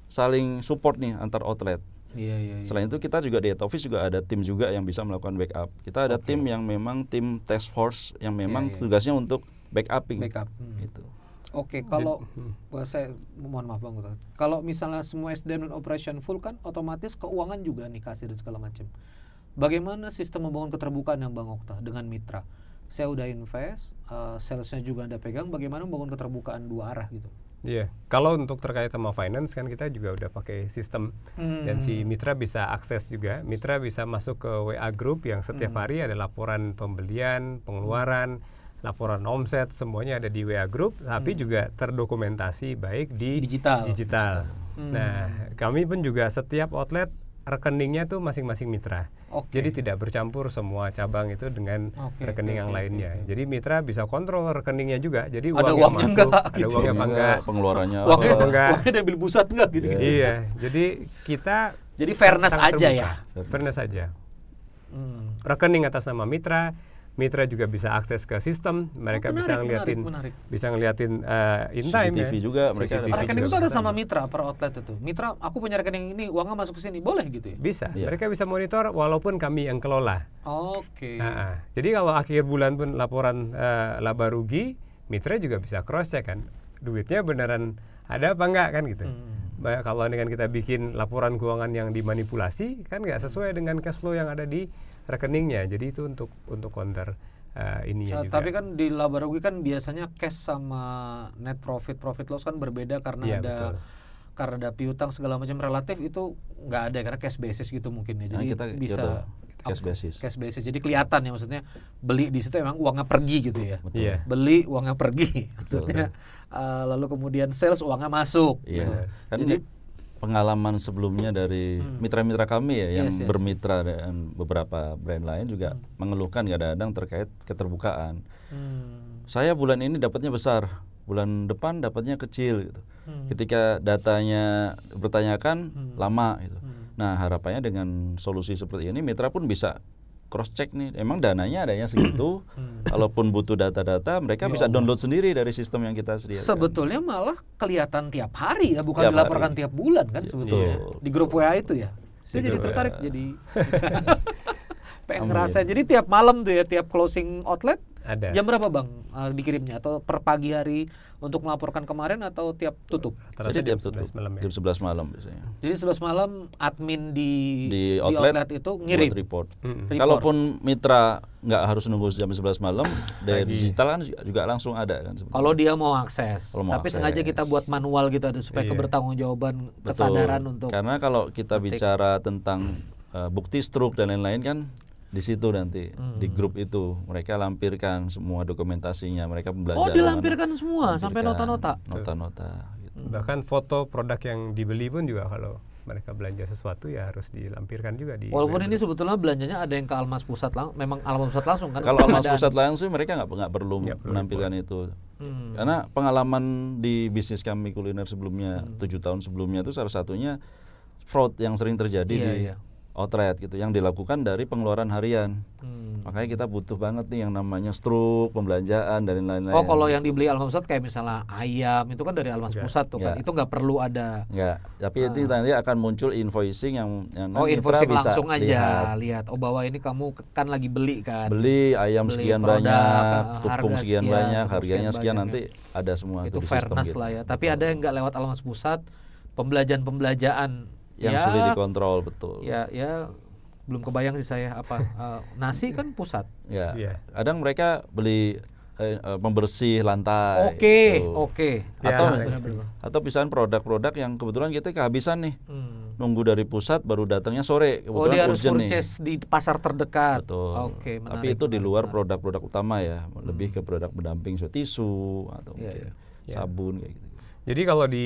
saling support nih antar outlet Iya, iya, iya. Selain itu kita juga di head office juga ada tim juga yang bisa melakukan backup. Kita ada okay. tim yang memang tim task force yang memang iya, iya. tugasnya untuk backup. Backup. Hmm. Gitu. Oke, okay, kalau Jadi, [laughs] hmm. saya mohon maaf bang, kalau misalnya semua SDM dan operation full kan otomatis keuangan juga nih kasir dan segala macam. Bagaimana sistem membangun keterbukaan yang bang Okta dengan mitra? Saya udah invest, uh, salesnya juga anda pegang. Bagaimana membangun keterbukaan dua arah gitu? Iya, yeah. kalau untuk terkait sama finance kan kita juga udah pakai sistem hmm. dan si hmm. mitra bisa akses juga. Mitra bisa masuk ke WA group yang setiap hmm. hari ada laporan pembelian, pengeluaran. Hmm laporan omset semuanya ada di WA Group tapi hmm. juga terdokumentasi baik di digital. digital. Nah, hmm. Nah, kami pun juga setiap outlet rekeningnya tuh masing-masing mitra. Okay. Jadi tidak bercampur semua cabang itu dengan okay, rekening okay, yang okay, lainnya. Okay, Jadi mitra bisa kontrol rekeningnya juga. Jadi ada uang uangnya enggak, ada gitu. uangnya apa iya, enggak, pengeluarannya uangnya, apa enggak. Uangnya ambil pusat enggak gitu. Yeah. Iya. Jadi kita Jadi fairness aja terbuka. ya. Fairness aja. Hmm. Rekening atas nama mitra, mitra juga bisa akses ke sistem, mereka oh, menarik, bisa ngeliatin menarik, menarik. bisa ngeliatin uh, in time CCTV ya. juga mereka CCTV rekening itu ada sama mitra per outlet itu. Mitra, aku punya rekening ini, uangnya masuk ke sini, boleh gitu ya? Bisa. Yeah. Mereka bisa monitor walaupun kami yang kelola. Oke. Okay. Nah, ah. jadi kalau akhir bulan pun laporan uh, laba rugi, mitra juga bisa cross check kan. Duitnya beneran ada apa enggak kan gitu. Hmm. kalau dengan kita bikin laporan keuangan yang dimanipulasi kan nggak sesuai dengan cash flow yang ada di rekeningnya. Jadi itu untuk untuk counter uh, ininya uh, juga. Tapi kan di laba rugi kan biasanya cash sama net profit profit loss kan berbeda karena yeah, ada betul. karena ada piutang segala macam relatif itu nggak ada karena cash basis gitu mungkin ya. Nah, Jadi nah, kita ya bisa Cash basis. Cash basis. Jadi kelihatan ya maksudnya beli di situ emang uangnya pergi gitu ya. Yeah. Beli uangnya pergi. Betul. uh, lalu kemudian sales uangnya masuk. Yeah. Gitu. Kan Jadi pengalaman sebelumnya dari hmm. mitra-mitra kami ya yang bermitra dengan beberapa brand lain juga hmm. mengeluhkan kadang-kadang terkait keterbukaan. Hmm. Saya bulan ini dapatnya besar, bulan depan dapatnya kecil gitu. Hmm. Ketika datanya bertanyakan hmm. lama gitu. Hmm. Nah, harapannya dengan solusi seperti ini mitra pun bisa cross check nih emang dananya adanya segitu hmm. kalaupun butuh data-data mereka ya bisa download sendiri dari sistem yang kita sediakan sebetulnya malah kelihatan tiap hari ya bukan tiap dilaporkan hari. tiap bulan kan iya, sebetulnya betul. di grup WA itu ya saya jadi tertarik jadi [laughs] [laughs] pengen ngerasain jadi tiap malam tuh ya tiap closing outlet ada. Jam berapa bang uh, dikirimnya? Atau per pagi hari untuk melaporkan kemarin atau tiap tutup? Jadi tiap tutup. malam ya? Jam sebelas malam biasanya. Jadi sebelas malam admin di di outlet, di outlet itu ngirim report. Hmm. report. Kalaupun mitra nggak harus nunggu jam sebelas malam [coughs] dari digital kan juga langsung ada kan. Sebenarnya. Kalau dia mau akses. mau Tapi akses. sengaja kita buat manual gitu ada supaya iya. kebertanggungjawaban kesadaran untuk. Karena kalau kita bicara tentang eh, bukti struk dan lain-lain kan di situ nanti hmm. di grup itu mereka lampirkan semua dokumentasinya mereka belajar oh dilampirkan semua lampirkan, sampai nota-nota nota-nota gitu. Hmm. bahkan foto produk yang dibeli pun juga kalau mereka belanja sesuatu ya harus dilampirkan juga di walaupun ini sebetulnya belanjanya ada yang ke Almas Pusat lang memang Almas Pusat langsung kan kalau Almas Pusat langsung mereka nggak nggak perlu menampilkan itu hmm. karena pengalaman di bisnis kami kuliner sebelumnya hmm. tujuh hmm. tahun sebelumnya itu salah satunya fraud yang sering terjadi iya, di iya outlet gitu yang dilakukan dari pengeluaran harian. Hmm. Makanya kita butuh banget nih yang namanya struk, pembelanjaan dan lain-lain. Oh, kalau yang dibeli Alfamsat kayak misalnya ayam itu kan dari okay. Iya. pusat tuh kan. Iya. Itu nggak perlu ada. Enggak. Tapi ah. itu nanti akan muncul invoicing yang yang Oh, invoicing bisa langsung aja lihat. lihat. Oh, bahwa ini kamu kan lagi beli kan. Beli ayam beli sekian produk, banyak, eh, tepung sekian, sekian banyak, harganya sekian, sekian nanti kan. ada semua itu gitu fairness gitu. lah ya. Tapi oh. ada yang nggak lewat Almas pusat pembelajaran-pembelajaran yang ya, sulit dikontrol betul. Ya, ya belum kebayang sih saya apa uh, nasi kan pusat. Ya. Yeah. Kadang mereka beli eh, eh, membersih uh, pembersih lantai. Oke, okay, gitu. oke. Okay. Atau ya, atau pisan produk-produk yang kebetulan kita kehabisan nih. Hmm. Nunggu dari pusat baru datangnya sore. Oh, kebetulan oh, dia harus nih. di pasar terdekat. Betul. Oke, okay, Tapi itu di luar produk-produk utama ya, lebih hmm. ke produk pendamping seperti tisu atau yeah, mungkin yeah. Iya. sabun kayak gitu. Jadi kalau di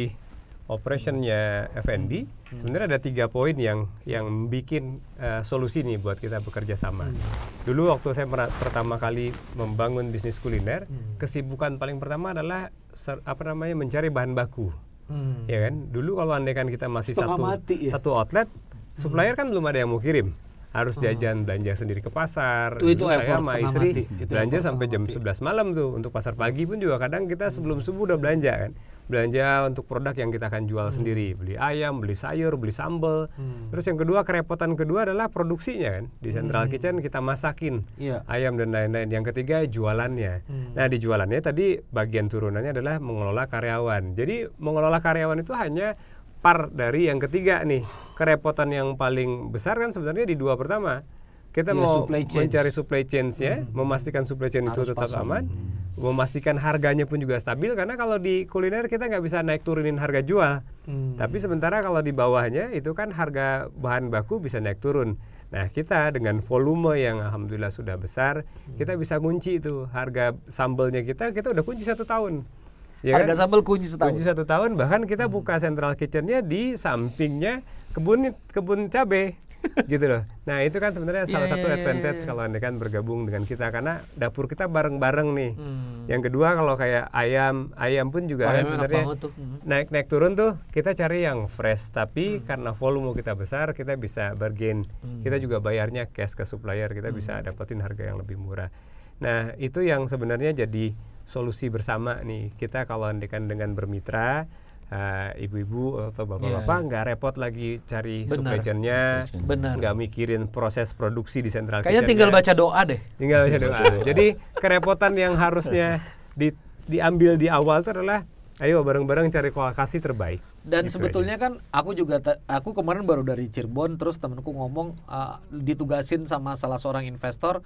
operationnya FNB hmm. sebenarnya ada tiga poin yang yang bikin uh, solusi nih buat kita bekerja sama. Hmm. Dulu waktu saya pertama kali membangun bisnis kuliner, hmm. kesibukan paling pertama adalah ser, apa namanya mencari bahan baku, hmm. ya kan. Dulu kalau andaikan kita masih Setelah satu mati, ya? satu outlet, supplier hmm. kan belum ada yang mau kirim harus hmm. jajan belanja sendiri ke pasar. Itu, itu saya sama istri mati. Itu belanja sampai jam mati. 11 malam tuh untuk pasar pagi pun juga kadang kita sebelum hmm. subuh udah belanja kan belanja untuk produk yang kita akan jual hmm. sendiri beli ayam beli sayur beli sambal hmm. terus yang kedua kerepotan kedua adalah produksinya kan di central hmm. kitchen kita masakin yeah. ayam dan lain-lain yang ketiga jualannya hmm. nah di jualannya tadi bagian turunannya adalah mengelola karyawan jadi mengelola karyawan itu hanya par dari yang ketiga nih kerepotan yang paling besar kan sebenarnya di dua pertama kita yeah, mau supply mencari supply chain mm ya, hmm. memastikan supply chain Harus itu tetap pasang. aman, hmm. memastikan harganya pun juga stabil karena kalau di kuliner kita nggak bisa naik turunin harga jual, hmm. tapi sementara kalau di bawahnya itu kan harga bahan baku bisa naik turun. Nah kita dengan volume yang alhamdulillah sudah besar, hmm. kita bisa kunci itu harga sambelnya kita kita udah kunci satu tahun. Ya harga kan? sambel kunci tahun. Kunci satu tahun bahkan kita hmm. buka central kitchennya di sampingnya kebun kebun cabai gitu loh. Nah itu kan sebenarnya salah yeah, satu yeah, iya, advantage yeah, yeah. kalau anda kan bergabung dengan kita karena dapur kita bareng-bareng nih. Hmm. Yang kedua kalau kayak ayam, ayam pun juga oh, kan ayam kan sebenarnya hmm. naik-naik turun tuh kita cari yang fresh. Tapi hmm. karena volume kita besar kita bisa bargain. Hmm. Kita juga bayarnya cash ke supplier kita hmm. bisa dapetin harga yang lebih murah. Nah itu yang sebenarnya jadi solusi bersama nih kita kalau kan dengan bermitra Eh, ibu-ibu uh, atau bapak-bapak yeah. repot lagi cari soup nggak mikirin proses produksi di sentral. Kayaknya tinggal baca doa deh. Tinggal baca doa. Jadi kerepotan yang harusnya di, diambil di awal itu adalah ayo bareng-bareng cari lokasi terbaik. Dan gitu sebetulnya aja. kan aku juga aku kemarin baru dari Cirebon terus temenku ngomong uh, ditugasin sama salah seorang investor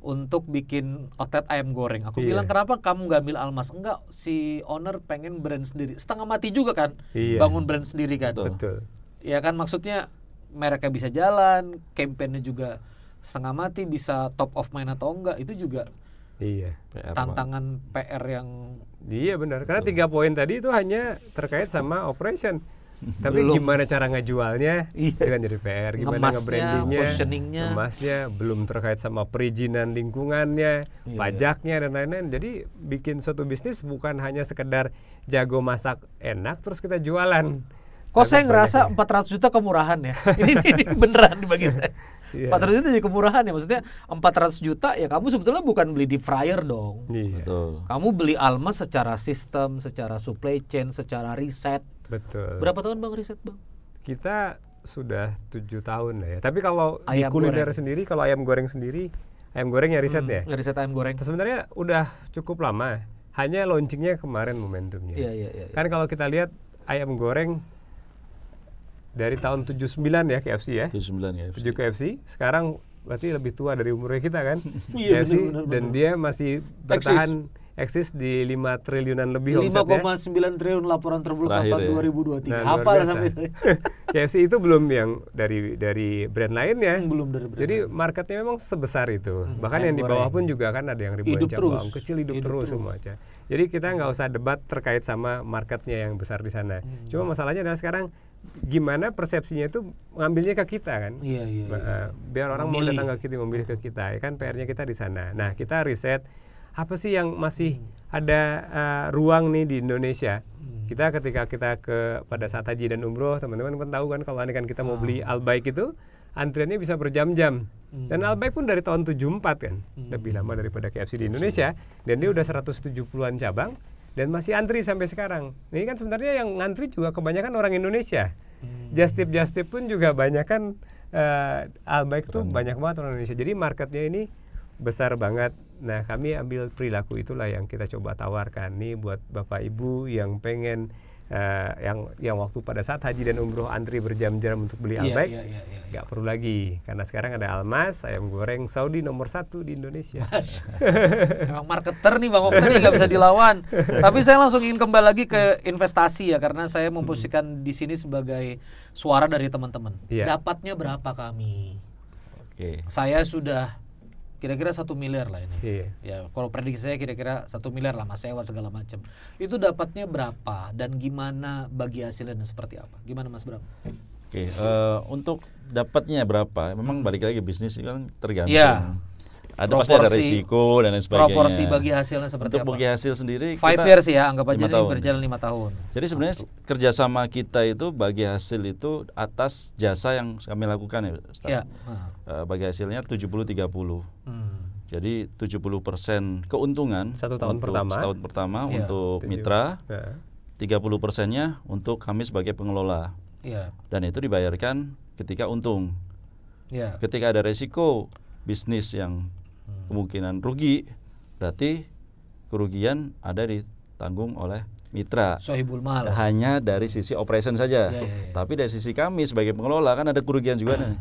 untuk bikin otet ayam goreng. Aku yeah. bilang kenapa kamu nggak ambil almas? Enggak, si owner pengen brand sendiri. Setengah mati juga kan, yeah. bangun brand sendiri kan. Betul. Iya kan maksudnya mereknya bisa jalan, kampanye juga setengah mati bisa top of mind atau enggak itu juga Iya. PR tantangan PR yang Iya benar. Karena tiga poin tadi itu hanya terkait sama operation. Tapi belum. gimana cara ngejualnya iya. itu jadi PR. Gimana ngebrandingnya, positioningnya, emasnya belum terkait sama perizinan lingkungannya, iya, pajaknya iya. dan lain-lain. Jadi bikin suatu bisnis bukan hanya sekedar jago masak enak terus kita jualan. Kok saya ngerasa banyaknya. 400 juta kemurahan ya? ini, [laughs] ini, ini beneran bagi saya. Yeah. Iya. 400 juta jadi kemurahan ya maksudnya 400 juta ya kamu sebetulnya bukan beli di fryer dong. Yeah. Betul. Kamu beli Alma secara sistem, secara supply chain, secara riset, Betul. Berapa tahun bang riset bang? Kita sudah tujuh tahun ya. Tapi kalau ayam di kuliner goreng. sendiri, kalau ayam goreng sendiri, ayam goreng ya riset hmm, ya. Riset ayam goreng. Sebenarnya udah cukup lama. Hanya launchingnya kemarin momentumnya. Iya iya, iya, iya. Kan kalau kita lihat ayam goreng dari tahun 79 ya KFC ya. 79 ya. 7 KFC. Sekarang berarti lebih tua dari umurnya kita kan. [laughs] Iya KFC dan dia masih bertahan Exist eksis di 5 triliunan lebih 5,9 ya. triliun laporan terbuka tahun ya. 2023. Nah, Hafal sampai KFC [laughs] ya, itu belum yang dari dari brand lain ya, hmm, belum dari brand. Jadi marketnya memang sebesar itu. Hmm, Bahkan yang di bawah pun juga kan ada yang ribuan hidup cabang terus. kecil hidup, hidup terus, terus semua aja. Jadi kita nggak usah debat terkait sama marketnya yang besar di sana. Hmm. Cuma masalahnya adalah sekarang gimana persepsinya itu ngambilnya ke kita kan iya, iya, iya. Nah, biar orang memilih. mau datang ke kita memilih ke kita ya kan PR-nya kita di sana nah kita riset apa sih yang masih hmm. ada uh, ruang nih di Indonesia hmm. kita ketika kita ke pada saat haji dan umroh teman-teman pun kan tahu kan kalau kan kita mau beli ah. albaik itu antriannya bisa berjam-jam. Hmm. Dan Albaik pun dari tahun 74 kan, hmm. lebih lama daripada KFC di Indonesia. Dan dia ah. udah 170-an cabang dan masih antri sampai sekarang. Ini kan sebenarnya yang ngantri juga kebanyakan orang Indonesia. Hmm. Justip Justip pun juga banyak kan uh, eh, Albaik tuh banyak banget orang Indonesia. Jadi marketnya ini besar banget Nah, kami ambil perilaku itulah yang kita coba tawarkan nih buat Bapak Ibu yang pengen uh, yang yang waktu pada saat haji dan umroh antri berjam-jam untuk beli yeah, albaik, yeah, yeah, yeah, yeah. perlu lagi karena sekarang ada almas ayam goreng Saudi nomor satu di Indonesia. emang marketer nih bang Okta nggak bisa dilawan. Tapi saya langsung ingin kembali lagi ke investasi ya karena saya hmm. memposisikan hmm. di sini sebagai suara dari teman-teman. Yeah. Dapatnya berapa kami? Okay. Saya sudah kira-kira satu miliar lah ini. Iya. Ya, kalau prediksi saya kira-kira satu miliar lah mas sewa segala macam. Itu dapatnya berapa dan gimana bagi hasilnya dan seperti apa? Gimana mas Bram? Oke, okay, uh, eh, untuk dapatnya berapa? Memang balik lagi bisnis itu kan tergantung. Ya. Ada proporsi, pasti ada risiko dan lain sebagainya. Proporsi bagi hasilnya seperti untuk apa? Untuk bagi hasil sendiri Five years ya, anggap aja ini berjalan lima tahun. Jadi sebenarnya kerjasama kita itu bagi hasil itu atas jasa yang kami lakukan ya, Ya. Uh Eh, bagi hasilnya 70-30. Hmm. Jadi 70% keuntungan satu tahun untuk pertama setahun pertama ya, untuk 70. mitra. Ya. 30 persennya untuk kami sebagai pengelola. Ya. Dan itu dibayarkan ketika untung. Ya. Ketika ada resiko bisnis yang hmm. kemungkinan rugi, berarti kerugian ada ditanggung oleh mitra. Sohibul mal. Hanya dari sisi operation saja. Ya, ya, ya. Tapi dari sisi kami sebagai pengelola kan ada kerugian juga nih [clears throat]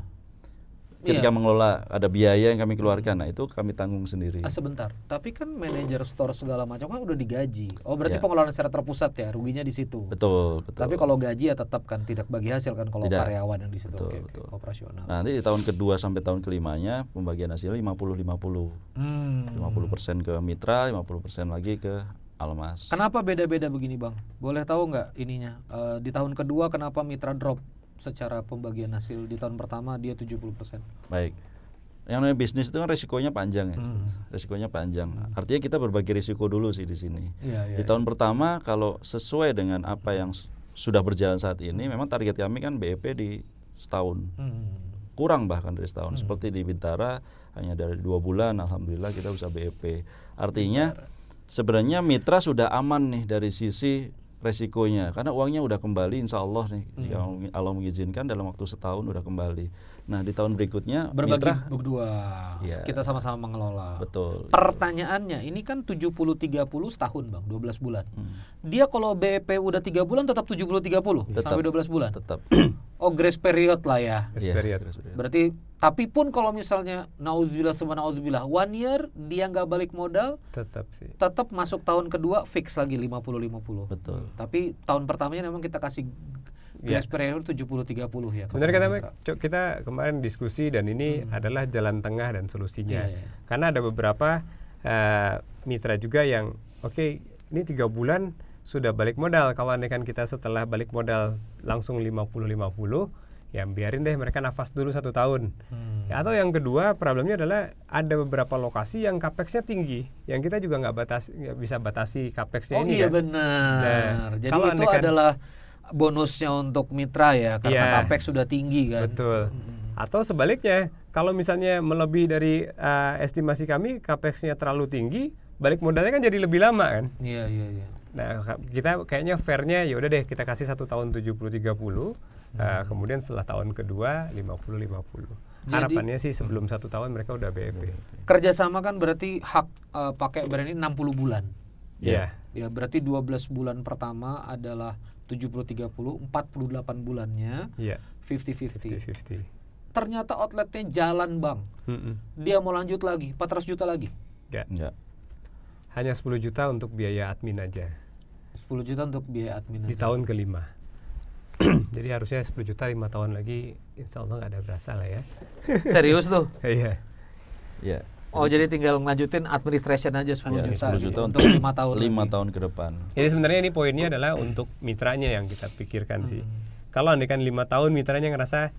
ketika yeah. mengelola ada biaya yang kami keluarkan. Nah, itu kami tanggung sendiri. Ah, sebentar. Tapi kan manajer store segala macam kan udah digaji. Oh, berarti yeah. pengelolaan secara terpusat ya, ruginya di situ. Betul, betul. Tapi kalau gaji ya tetap kan tidak bagi hasil kan kalau tidak. karyawan yang di situ betul, okay, betul. operasional. Nah, nanti di tahun kedua sampai tahun kelimanya pembagian hasilnya 50 50. Hmm. 50% ke mitra, 50% lagi ke Almas. Kenapa beda-beda begini, Bang? Boleh tahu nggak ininya? E, di tahun kedua kenapa mitra drop? secara pembagian hasil di tahun pertama dia 70%. Baik. Yang namanya bisnis itu kan resikonya panjang ya. Hmm. Resikonya panjang. Artinya kita berbagi risiko dulu sih di sini. Ya, ya, di iya. tahun ya. pertama kalau sesuai dengan apa yang sudah berjalan saat ini memang target kami kan BEP di setahun. Hmm kurang bahkan dari setahun hmm. seperti di Bintara hanya dari dua bulan alhamdulillah kita bisa BEP artinya sebenarnya mitra sudah aman nih dari sisi resikonya karena uangnya udah kembali insya Allah nih hmm. jika Allah mengizinkan dalam waktu setahun udah kembali nah di tahun berikutnya berbagi mitra, berdua ya. kita sama-sama mengelola betul pertanyaannya ini kan 70 30 setahun Bang 12 bulan hmm. dia kalau BEP udah tiga bulan tetap 70 30 tetap, sampai 12 bulan tetap oh grace period lah ya Grace yeah. Iya, period. berarti tapi pun kalau misalnya nauzubillah sama nauzubillah one year dia nggak balik modal, tetap sih. Tetap masuk tahun kedua fix lagi 50-50. Betul. Tapi tahun pertamanya memang kita kasih iya. grace yeah. puluh tiga puluh ya. Sebenarnya kata kita, kita kemarin diskusi dan ini hmm. adalah jalan tengah dan solusinya. Yeah, yeah. Karena ada beberapa uh, mitra juga yang oke okay, ini tiga bulan sudah balik modal kalau andaikan kita setelah balik modal langsung lima puluh lima puluh ya biarin deh mereka nafas dulu satu tahun. Hmm. Ya, atau yang kedua problemnya adalah ada beberapa lokasi yang capexnya tinggi, yang kita juga nggak batas gak bisa batasi capexnya oh, ini. Oh iya kan? benar. Nah, Jadi itu kan, adalah bonusnya untuk mitra ya karena yeah, capex sudah tinggi kan. Betul. Hmm. Atau sebaliknya kalau misalnya melebihi dari uh, estimasi kami capexnya terlalu tinggi, balik modalnya kan jadi lebih lama kan. Iya iya iya. Nah kita kayaknya fairnya ya udah deh kita kasih satu tahun tujuh puluh tiga puluh Hmm. Uh, kemudian setelah tahun kedua 50-50. Jadi, Harapannya sih sebelum hmm. satu tahun mereka udah BEP. Kerjasama kan berarti hak uh, pakai brand ini 60 bulan. Iya. Yeah. Ya berarti 12 bulan pertama adalah 70-30, 48 bulannya Iya. yeah. 50-50. Ternyata outletnya jalan bang. Mm -mm. Dia mau lanjut lagi, 400 juta lagi. Enggak. Enggak. Hanya 10 juta untuk biaya admin aja. 10 juta untuk biaya admin Di aja. tahun kelima. [clears throat] Jadi harusnya 10 juta 5 tahun lagi insya Allah gak ada berasa lah ya. [laughs] Serius tuh? [laughs] Iya. Iya. Oh jadi tinggal ngelanjutin administration aja 10 ya, juta. 10 juta untuk 5 tahun. 5 [clears throat] lagi. tahun ke depan. Jadi sebenarnya ini poinnya adalah untuk mitranya yang kita pikirkan hmm. sih. Kalau andai kan lima tahun mitranya ngerasa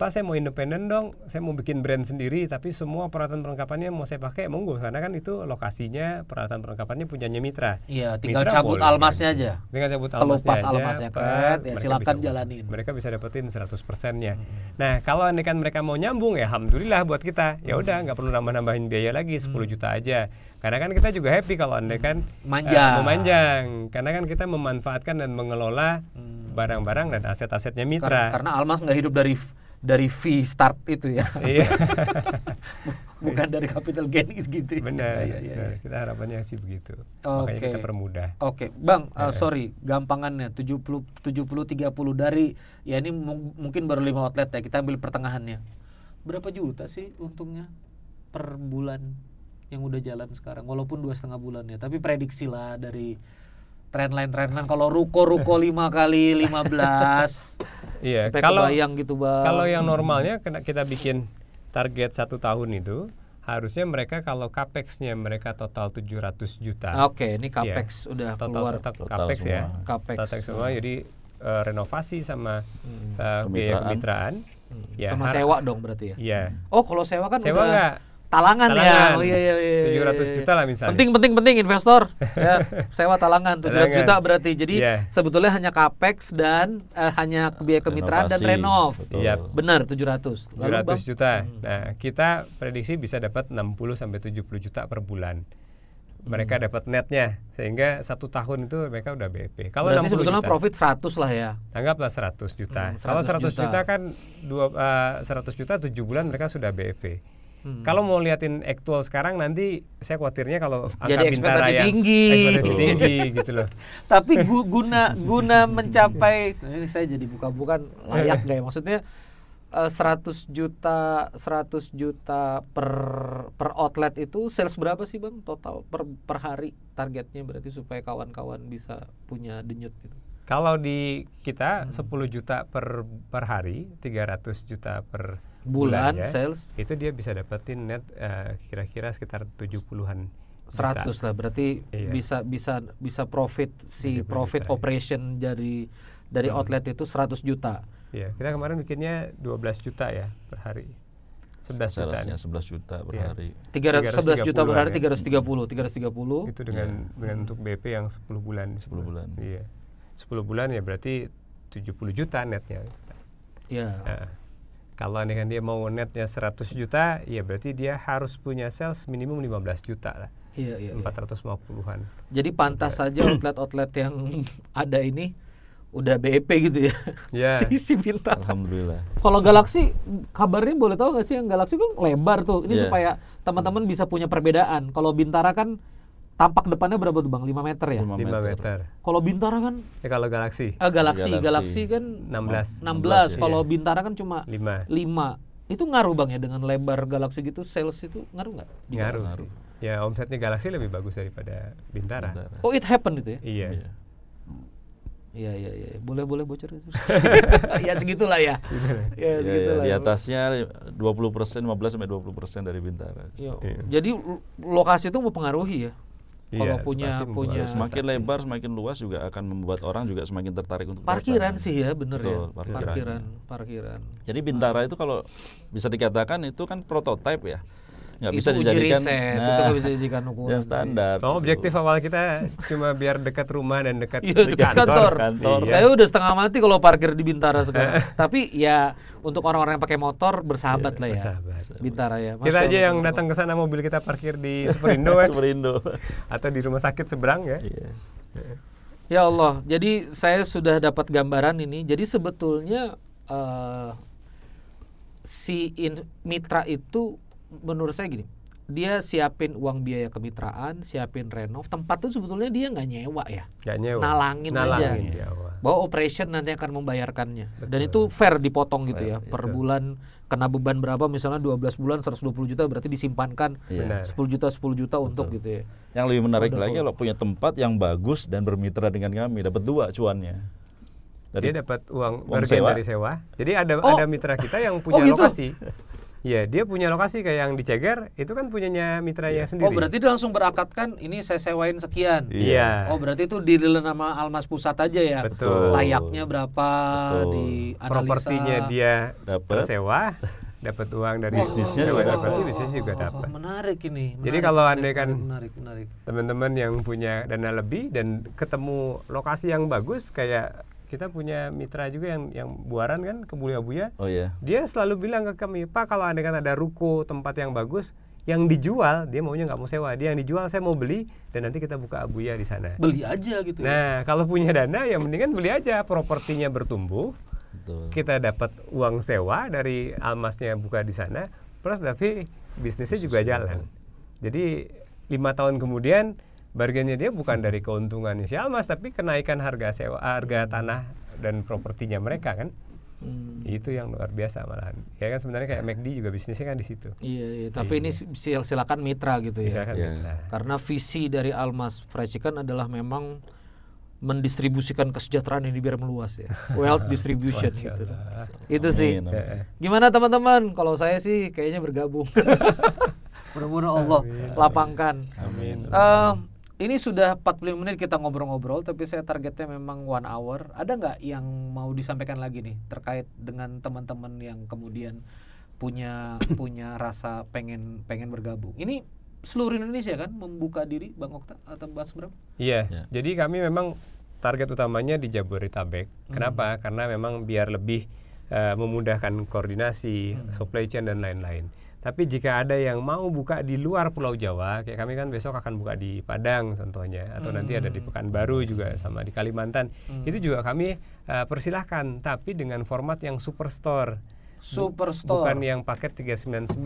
Pak saya mau independen dong, saya mau bikin brand sendiri tapi semua peralatan perlengkapannya mau saya pakai monggo karena kan itu lokasinya peralatan perlengkapannya punyanya mitra. Iya, tinggal mitra cabut boleh, almasnya aja. Tinggal cabut almasnya Kalau pas almasnya kan, ya silakan bisa, jalanin. Mereka bisa dapetin 100 persennya. Hmm. Nah, kalau kan mereka mau nyambung ya alhamdulillah buat kita. Ya udah nggak perlu nambah-nambahin biaya lagi 10 hmm. juta aja. Karena kan kita juga happy kalau anda kan eh, manjang. Uh, memanjang. Karena kan kita memanfaatkan dan mengelola hmm. barang-barang hmm. dan aset-asetnya mitra. Karena, karena Almas nggak hidup dari dari fee start itu ya. Iya. [laughs] Bukan dari capital gain gitu. Ya. Benar. Ya, ya, ya. Kita harapannya sih begitu. Okay. Makanya kita permudah. Oke, okay. Bang, uh, sorry, gampangannya tujuh tujuh puluh puluh tiga puluh dari ya ini mungkin baru 5 outlet ya. Kita ambil pertengahannya. Berapa juta sih untungnya per bulan yang udah jalan sekarang? Walaupun dua setengah bulan ya, tapi prediksi lah dari trendline trendline kalau ruko ruko lima kali 15 iya kalau yang gitu bang kalau yang normalnya kena kita bikin target satu tahun itu harusnya mereka kalau capexnya mereka total 700 juta oke okay, ini iya, capex ya. udah total, keluar total, capex ya. semua. ya capex, capex semua hmm. jadi uh, renovasi sama hmm. uh, kemitraan, kemitraan. Hmm. Ya, sama sewa dong berarti ya. ya. Oh, kalau sewa kan sewa udah enggak talangan, talangan. ya. Oh iya iya iya. 700 iya, iya, iya. juta lah misalnya. Penting penting penting investor [laughs] ya sewa talangan 700 talangan. juta berarti. Jadi yeah. sebetulnya hanya capex dan uh, hanya biaya kemitraan Renovasi. dan renov. Iya. Yep. Benar 700. Lalu 700 bang, juta. Hmm. Nah, kita prediksi bisa dapat 60 sampai 70 juta per bulan. Mereka hmm. dapat netnya sehingga satu tahun itu mereka udah BP. Kalau Berarti sebetulnya juta, profit 100 lah ya. Anggaplah 100 juta. Hmm, 100 Kalau 100 juta, juta kan dua, uh, eh, 100 juta 7 bulan mereka sudah BP. Hmm. Kalau mau liatin aktual sekarang nanti saya khawatirnya kalau jadi ekspektasi yang tinggi, ekspektasi tinggi gitu loh. [laughs] Tapi guna guna mencapai ini saya jadi buka-bukan kan layak [laughs] nggak ya maksudnya 100 eh, juta 100 juta per per outlet itu sales berapa sih Bang total per per hari targetnya berarti supaya kawan-kawan bisa punya denyut gitu. Kalau di kita hmm. 10 juta per per hari, 300 juta per bulan, ya, sales itu dia bisa dapetin net eh, kira-kira uh, sekitar 70-an 100 juta. lah berarti iya. bisa bisa bisa profit si profit juta, iya. operation dari dari hmm. outlet itu 100 juta. Iya, kita kemarin bikinnya 12 juta ya per hari. 11 juta. Salesnya 11 juta per iya. hari. 300, 11 juta per hari 330, ya. 330, 330. Hmm. Itu dengan ya. dengan untuk BP yang 10 bulan. 10 bulan. Iya. 10 bulan ya berarti 70 juta netnya. Iya. Nah. Kalau dengan dia mau netnya 100 juta, ya berarti dia harus punya sales minimum 15 juta lah. Iya, iya, 450-an. Iya. Jadi pantas iya. saja outlet-outlet yang [laughs] ada ini udah BEP gitu ya. Iya. Yeah. [laughs] si, Alhamdulillah. Kalau Galaxy kabarnya boleh tahu nggak sih yang Galaxy kan lebar tuh. Ini yeah. supaya teman-teman bisa punya perbedaan. Kalau Bintara kan tampak depannya berapa tuh bang? 5 meter ya? 5 meter. meter. Kalau Bintara kan? Ya kalau Galaksi. Eh, Galaksi, iya, Galaksi, Galaxy kan 16. 16. 16 ya. Kalau Bintara kan cuma 5. 5. Itu ngaruh bang ya dengan lebar Galaksi gitu sales itu ngaruh nggak? Ngaruh. ngaruh. Ya omsetnya Galaksi lebih bagus daripada Bintara. Bintara. Oh it happen itu ya? Iya. Yeah. Iya iya iya boleh boleh bocor [laughs] ya segitulah ya. ya segitulah. Ya, ya, di atasnya 20% 15 sampai 20% dari Bintara. Iya. iya. Jadi lokasi itu mempengaruhi ya. Kalau iya, punya punya semakin lebar, semakin luas juga akan membuat orang juga semakin tertarik untuk parkiran sih ya, benar ya. parkiran, parkiran. Jadi Bintara nah. itu kalau bisa dikatakan itu kan prototipe ya. Nah, nggak bisa dijadikan nah, bisa dijadikan ukuran yang standar. oh, objektif awal kita cuma biar dekat rumah dan dekat, ya, kantor. kantor. kantor. Iya. Saya udah setengah mati kalau parkir di Bintara sekarang. [laughs] Tapi ya untuk orang-orang yang pakai motor bersahabat yeah, lah ya. Bersahabat. Bintara ya. Masa kita aja yang Allah. datang ke sana mobil kita parkir di Superindo ya. [laughs] Superindo. Atau di rumah sakit seberang ya. Yeah. Ya Allah, jadi saya sudah dapat gambaran ini. Jadi sebetulnya uh, si in, mitra itu menurut saya gini dia siapin uang biaya kemitraan, siapin renov. Tempat tuh sebetulnya dia nggak nyewa ya. gak nyewa. Nalangin, Nalangin aja. Dia Bahwa operation nanti akan membayarkannya. Betul. Dan itu fair dipotong fair, gitu ya. Itu. Per bulan kena beban berapa misalnya 12 bulan 120 juta berarti disimpankan yeah. Iya. 10 juta 10 juta Betul. untuk gitu ya. Yang lebih menarik lagi kalau punya tempat yang bagus dan bermitra dengan kami dapat dua cuannya dari dia dapat uang, uang sewa. dari sewa. Jadi ada oh. ada mitra kita yang [laughs] punya oh, gitu. lokasi. Ya, dia punya lokasi kayak yang di Ceger, itu kan punyanya Mitra ya. Iya. sendiri. Oh, berarti dia langsung berakad kan ini saya sewain sekian. Iya. iya. Oh, berarti itu di nama Almas Pusat aja ya. Betul. Layaknya berapa Betul. di analisa. Propertinya dia dapat sewa, dapat uang dari bisnisnya juga dapat. Bisnisnya juga oh, oh, dapat. Menarik ini. Menarik, Jadi kalau anda kan menarik, menarik. Teman-teman yang punya dana lebih dan ketemu lokasi yang bagus kayak kita punya mitra juga yang yang buaran kan ke Buya Buya. Oh iya. Dia selalu bilang ke kami, "Pak, kalau anda kan ada ruko tempat yang bagus, yang dijual dia maunya nggak mau sewa, dia yang dijual saya mau beli dan nanti kita buka Abuya di sana." Beli aja gitu. Ya? Nah, ya? kalau punya dana ya mendingan beli aja, propertinya bertumbuh. Betul. Kita dapat uang sewa dari almasnya buka di sana, plus tapi bisnisnya Bisnis juga jalan. Jadi lima tahun kemudian bargainnya dia bukan hmm. dari keuntungan almas tapi kenaikan harga sewa eh, harga hmm. tanah dan propertinya mereka kan Hmm. Itu yang luar biasa malahan. Ya kan sebenarnya kayak McD juga bisnisnya kan di situ. Iya, iya. iya. tapi iya. ini silakan mitra gitu ya. Silakan yeah. Karena visi dari Almas Fried Chicken adalah memang mendistribusikan kesejahteraan ini biar meluas ya. [laughs] Wealth distribution gitu. Itu sih. Amin, Gimana teman-teman? Kalau saya sih kayaknya bergabung. [laughs] Mudah-mudahan Allah amin, lapangkan. Amin. Uh, ini sudah 40 menit kita ngobrol-ngobrol, tapi saya targetnya memang one hour. Ada nggak yang mau disampaikan lagi nih terkait dengan teman-teman yang kemudian punya [coughs] punya rasa pengen pengen bergabung? Ini seluruh Indonesia kan membuka diri, Bang Okta atau Mas Bram? Iya. Yeah. Yeah. Jadi kami memang target utamanya di Jabodetabek. Kenapa? Kenapa? Hmm. Karena memang biar lebih uh, memudahkan koordinasi, mm. supply chain dan lain-lain. Tapi jika ada yang mau buka di luar Pulau Jawa, kayak kami kan besok akan buka di Padang contohnya, atau hmm. nanti ada di hmm. Pekanbaru juga sama di Kalimantan, hmm. itu juga kami uh, persilahkan, tapi dengan format yang superstore. Superstore. Bukan yang paket 399.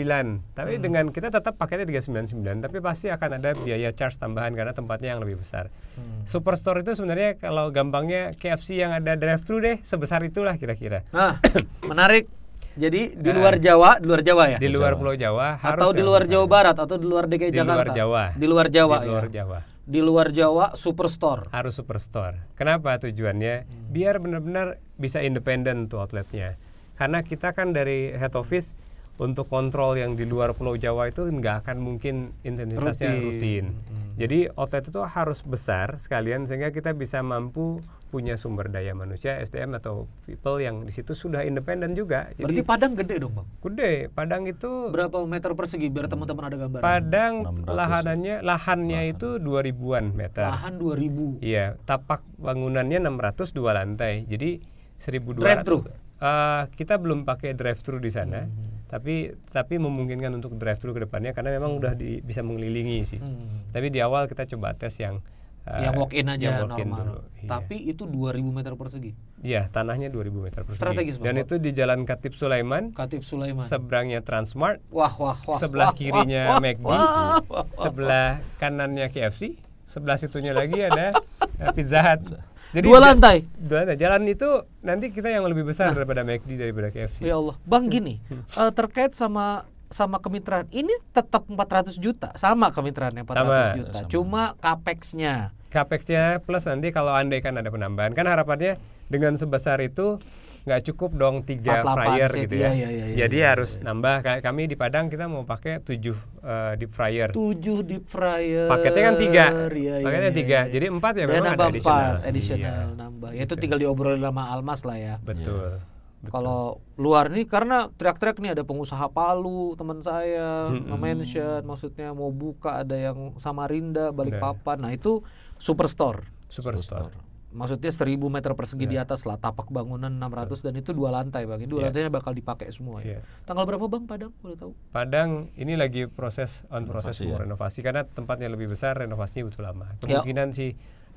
Tapi hmm. dengan kita tetap paketnya 399, tapi pasti akan ada biaya charge tambahan karena tempatnya yang lebih besar. Hmm. Superstore itu sebenarnya kalau gampangnya KFC yang ada drive-thru deh, sebesar itulah kira-kira. Nah, [coughs] menarik. Jadi di eh, luar Jawa, di luar Jawa ya? Di luar Pulau Jawa harus atau di luar Jawa Barat atau di luar DKI Jakarta? Di luar Jawa. Di luar Jawa. Di luar ya. Jawa. Di luar Jawa superstore. Harus superstore. Kenapa tujuannya? Hmm. Biar benar-benar bisa independen tuh outletnya. Karena kita kan dari head office untuk kontrol yang di luar Pulau Jawa itu nggak akan mungkin intensitasnya rutin. rutin. Hmm. Jadi outlet itu harus besar sekalian sehingga kita bisa mampu punya sumber daya manusia SDM atau people yang di situ sudah independen juga. Jadi, Berarti Padang gede dong bang? Gede. Padang itu berapa meter persegi biar teman-teman ada gambar? Padang lahanannya lahannya lahan. itu 2000-an meter. Lahan 2000. Iya. Tapak bangunannya 600 dua lantai. Jadi 1200. Drive thru. Uh, kita belum pakai drive thru di sana. Hmm tapi tapi memungkinkan untuk drive thru ke depannya karena memang hmm. udah di, bisa mengelilingi sih. Hmm. Tapi di awal kita coba tes yang Eh, yang walk in aja walk normal. In dulu. Iya. Tapi iya. itu 2000 meter persegi. Iya, tanahnya 2000 meter persegi. Strategis Dan itu di Jalan Katib Sulaiman. Katib Sulaiman. Seberangnya Transmart. Wah, wah, wah. Sebelah wah, kirinya wah, McD. wah, wah, sebelah kanannya KFC. Sebelah situnya lagi ada eh, Pizza Hut. Jadi dua lantai. Dua lantai. Jalan itu nanti kita yang lebih besar nah. daripada McD daripada KFC. Ya Allah. Bang gini, uh, terkait sama sama kemitraan ini tetap 400 juta sama kemitraannya 400 sama, juta sama. cuma capexnya capexnya plus nanti kalau andai kan ada penambahan kan harapannya dengan sebesar itu nggak cukup dong tiga fryer gitu iya, ya. ya, ya, ya Jadi ya, harus ya. nambah. Kami di Padang kita mau pakai tujuh eh, deep fryer. Tujuh deep fryer. Paketnya kan tiga. ya, ya, Paketnya ya, tiga. ya, ya. Jadi empat ya Dan memang nambah ada additional. Empat additional iya. nambah. Ya itu gitu. tinggal diobrolin sama Almas lah ya. Betul. Iya. Kalau luar nih karena trek-trek nih ada pengusaha Palu teman saya mm-hmm. mention maksudnya mau buka ada yang Samarinda Balikpapan. Papan Nah itu superstore. Superstore. Maksudnya seribu meter persegi yeah. di atas lah tapak bangunan 600 ratus dan itu dua lantai Bang. dua yeah. lantainya bakal dipakai semua ya. Yeah. Tanggal berapa Bang Padang? Boleh tahu? Padang ini lagi proses on proses renovasi, ya. renovasi karena tempatnya lebih besar, renovasinya butuh lama. Iya. Kemungkinan yeah. sih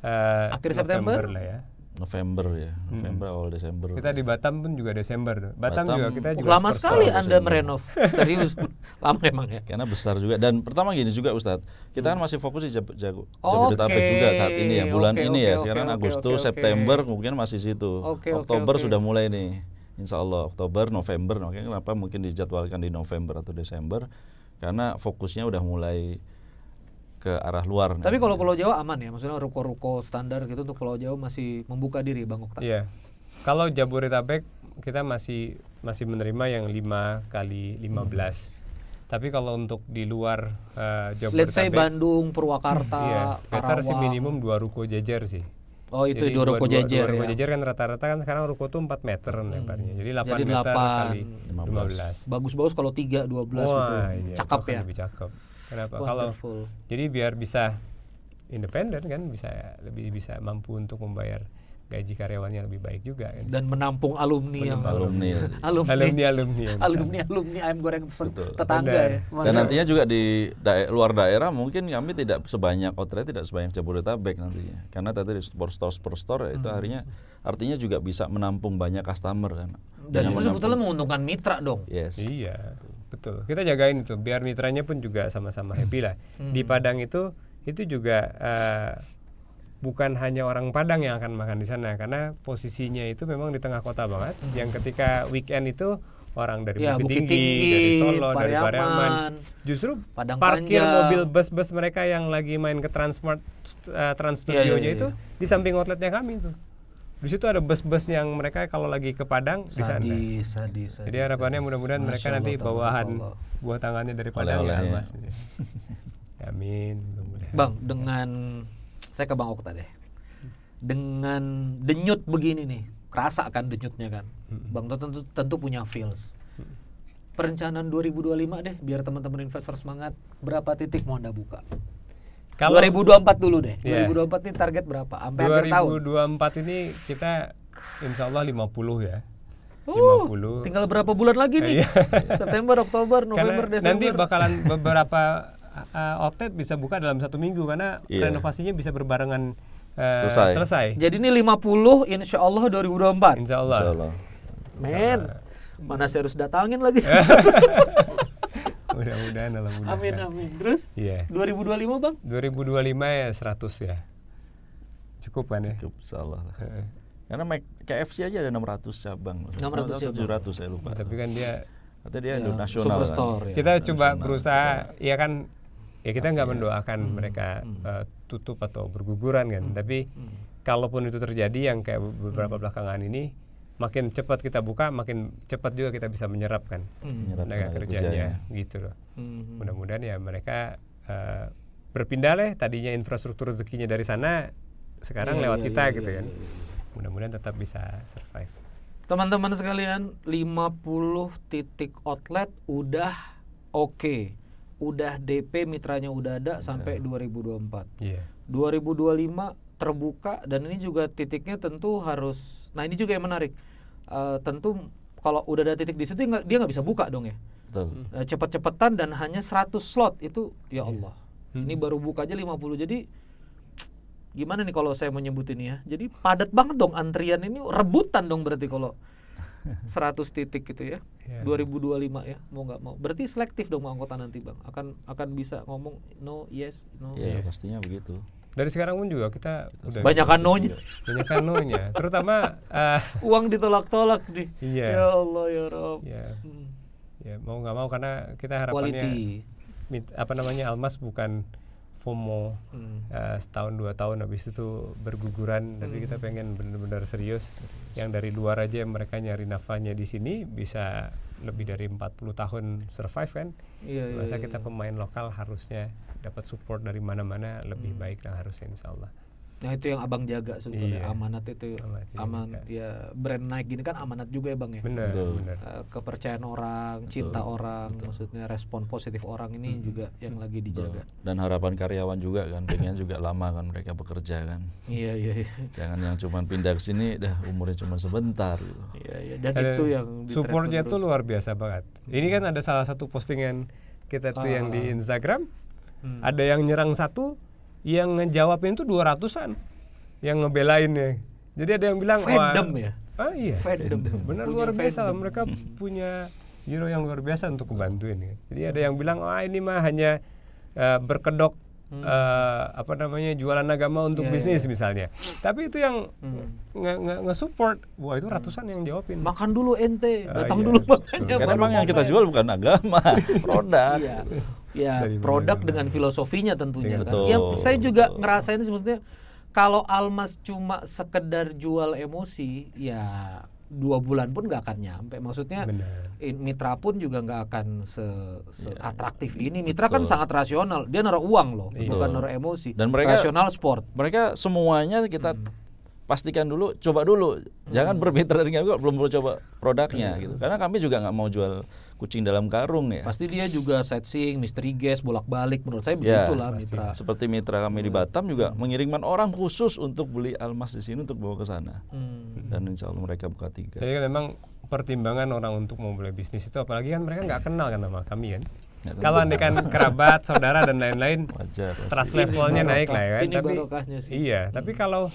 uh, akhir September, September lah ya. November ya, hmm. November hmm. awal Desember. Kita di Batam pun juga Desember. Batam, Batam juga kita oh, juga lama sekali Anda merenov. Serius lama emang ya. Karena besar juga dan pertama gini juga Ustadz, kita kan hmm. masih fokus di Jago Jabodetabek okay. juga saat ini ya, bulan okay, ini okay, ya. Sekarang okay, Agustus, okay, September mungkin masih situ. Okay, Oktober okay, sudah mulai nih. Insya Allah Oktober, November. Oke, kenapa mungkin dijadwalkan di November atau Desember? Karena fokusnya udah mulai ke arah luar. Tapi nah, kalau gitu. Pulau Jawa aman ya, maksudnya ruko-ruko standar gitu untuk Pulau Jawa masih membuka diri Bang Okta. Iya. Kalau Jabodetabek kita masih masih menerima yang 5 kali 15. Hmm. Tapi kalau untuk di luar uh, eh, Jabodetabek Let's say Bandung, Purwakarta, iya, Karawang. sih minimum 2 ruko jejer sih. Oh itu Jadi dua ruko dua, jajar dua, dua ruko ya. jejer kan rata-rata kan sekarang ruko tuh 4 meter hmm. lebarnya. Jadi 8 Jadi 8 meter kali 15. Bagus-bagus kalau 3 12 gitu. Wah, gitu. Iya, cakep ya. Lebih cakep. Kenapa? Wonderful. Kalau jadi biar bisa independen kan bisa lebih bisa mampu untuk membayar gaji karyawannya lebih baik juga kan. dan menampung alumni yang [laughs] alumni alumni alumni alumni alumni, alumni ayam goreng tetangga Benar. ya dan nantinya juga di daer luar daerah mungkin kami tidak sebanyak outlet tidak sebanyak Jabodetabek nantinya karena tadi di store store per store ya, itu harinya hmm. artinya juga bisa menampung banyak customer kan dan itu sebetulnya menguntungkan mitra dong yes iya betul kita jagain itu biar mitranya pun juga sama-sama happy lah hmm. di Padang itu itu juga uh, bukan hanya orang Padang yang akan makan di sana karena posisinya itu memang di tengah kota banget hmm. yang ketika weekend itu orang dari ya, Bukit, Tinggi, Tinggi, dari Solo, Pariaman, dari Pariaman. Justru Padang parkir Panjang. mobil bus-bus mereka yang lagi main ke Transmart uh, Trans iya, iya, studio ya, ya, ya. itu iya. di samping outletnya kami tuh di situ ada bus-bus yang mereka kalau lagi ke Padang sadis, di sana. Sadis, Jadi harapannya mudah-mudahan mereka nanti bawahan Allah. buah tangannya dari Padang Oleh, ya, ya. Mas. [laughs] Amin. bang, dengan saya ke Bang Okta deh. Dengan denyut begini nih, kerasa kan denyutnya kan. Hmm. Bang Okta tentu tentu punya feels. Perencanaan 2025 deh biar teman-teman investor semangat. Berapa titik mau Anda buka? Kalau 2024 dulu deh. Yeah. 2024 ini target berapa? Sampai 2024 tahun. 2024 ini kita insya Allah 50 ya. Uh, 50. Tinggal berapa bulan lagi nih? Iya. [laughs] September, Oktober, November, karena Desember. Nanti bakalan beberapa uh, outlet bisa buka dalam satu minggu karena yeah. renovasinya bisa berbarengan uh, selesai. selesai. Jadi ini 50 insya Allah 2024. Insya Allah. Insya Allah. Men, mana saya harus datangin lagi. [laughs] [laughs] mudah-mudahan dalam mudah amin amin terus yeah. 2025 bang 2025 ya 100 ya cukup kan ya cukup salah karena KFC aja ada 600 cabang 600 cabang 700 saya lupa ya, tapi kan dia Katanya dia ya, nasional kan. ya. Kita nasional. coba berusaha ya, ya kan ya kita nggak iya. mendoakan hmm. mereka hmm. Uh, tutup atau berguguran kan. Hmm. Tapi hmm. kalaupun itu terjadi yang kayak beberapa hmm. belakangan ini makin cepat kita buka, makin cepat juga kita bisa menyerapkan kan hmm. tenaga kerjanya, kerjanya gitu loh. Hmm. Mudah-mudahan ya mereka uh, eh, berpindah lah. tadinya infrastruktur rezekinya dari sana sekarang yeah, lewat yeah, kita yeah, gitu yeah, kan. Yeah. Iya. Mudah-mudahan tetap bisa survive. Teman-teman sekalian, 50 titik outlet udah oke. Okay. Udah DP mitranya udah ada sampai yeah. 2024. Yeah. 2025 terbuka dan ini juga titiknya tentu harus nah ini juga yang menarik uh, tentu kalau udah ada titik di situ dia nggak bisa buka dong ya Betul. Uh, cepet-cepetan dan hanya 100 slot itu ya iya. Allah hmm. ini baru buka aja 50 jadi gimana nih kalau saya menyebut ini ya jadi padat banget dong antrian ini rebutan dong berarti kalau 100 [laughs] titik gitu ya yeah. 2025 ya mau nggak mau berarti selektif dong anggota nanti bang akan akan bisa ngomong no yes no ya yeah, pastinya begitu dari sekarang pun juga kita udah banyak kanonya banyak kanonya terutama uh, uang ditolak-tolak nih iya. ya Allah ya Rob ya, hmm. ya mau nggak mau karena kita harapannya mit, apa namanya almas bukan FOMO hmm. uh, setahun dua tahun habis itu berguguran tapi kita hmm. pengen benar-benar serius. serius yang dari luar aja mereka nyari nafanya di sini bisa lebih dari 40 tahun survive kan. Iya, iya Masa iya, kita iya. pemain lokal harusnya dapat support dari mana-mana lebih hmm. baik lah harusnya insya Allah. Nah itu yang abang jaga sebetulnya iya. amanat itu ya. amanat, iya, aman kan. ya brand naik gini kan amanat juga ya bang ya. Benar. Uh, kepercayaan orang, Betul. cinta orang, Betul. maksudnya respon positif orang ini hmm. juga yang lagi dijaga. Betul. Dan harapan karyawan juga kan, pengen juga lama kan mereka bekerja kan. Iya iya. iya. Jangan yang cuma pindah ke sini, dah umurnya cuma sebentar gitu. Iya iya. Dan, Dan itu yang supportnya tuh luar biasa banget. Ini kan ada salah satu postingan kita tuh ah. yang di ah. Instagram, hmm. ada yang nyerang satu, yang ngejawabin itu 200-an yang ngebelainnya. Jadi ada yang bilang fandom ya. Ah iya. Fandom. Benar luar biasa fandom. mereka hmm. punya hero yang luar biasa untuk membantu ini. Ya. Jadi ada yang bilang ah oh, ini mah hanya uh, berkedok hmm. uh, apa namanya jualan agama untuk yeah, iya, bisnis yeah. misalnya. Tapi itu yang hmm. nge-support, nge wah itu ratusan hmm. yang jawabin. Makan dulu ente, ah, datang uh, dulu makanya. Karena memang yang kita jual bukan agama, [laughs] produk. Iya. ya, Ya, produk dengan filosofinya tentunya kan. Betul. kan. Ya, saya juga Betul. ngerasain sebetulnya kalau Almas cuma sekedar jual emosi, ya dua bulan pun nggak akan nyampe. Maksudnya Bener. mitra pun juga nggak akan se, se ya, atraktif ini. Mitra kan betul. kan sangat rasional. Dia naruh uang loh, Betul. Iya. bukan naruh emosi. Dan mereka rasional sport. Mereka semuanya kita hmm. pastikan dulu, coba dulu. Jangan hmm. bermitra dengan gue belum perlu coba produknya hmm. gitu. Karena kami juga nggak mau jual kucing dalam karung ya. Pasti dia juga sightseeing, misteri guest, bolak-balik menurut saya ya, begitulah ya, mitra. Seperti mitra kami di iya. Batam juga hmm. mengirimkan orang khusus untuk beli almas di sini untuk bawa ke sana. Hmm. Dan insya Allah mereka buka tiga. Jadi memang pertimbangan orang untuk mau beli bisnis itu apalagi kan mereka nggak kenal kan nama kami kan. Ya, Kalau anda kan kerabat, saudara dan lain-lain, trust levelnya naik lah ya. Kan. Ini tapi, sih. Iya, hmm. tapi kalau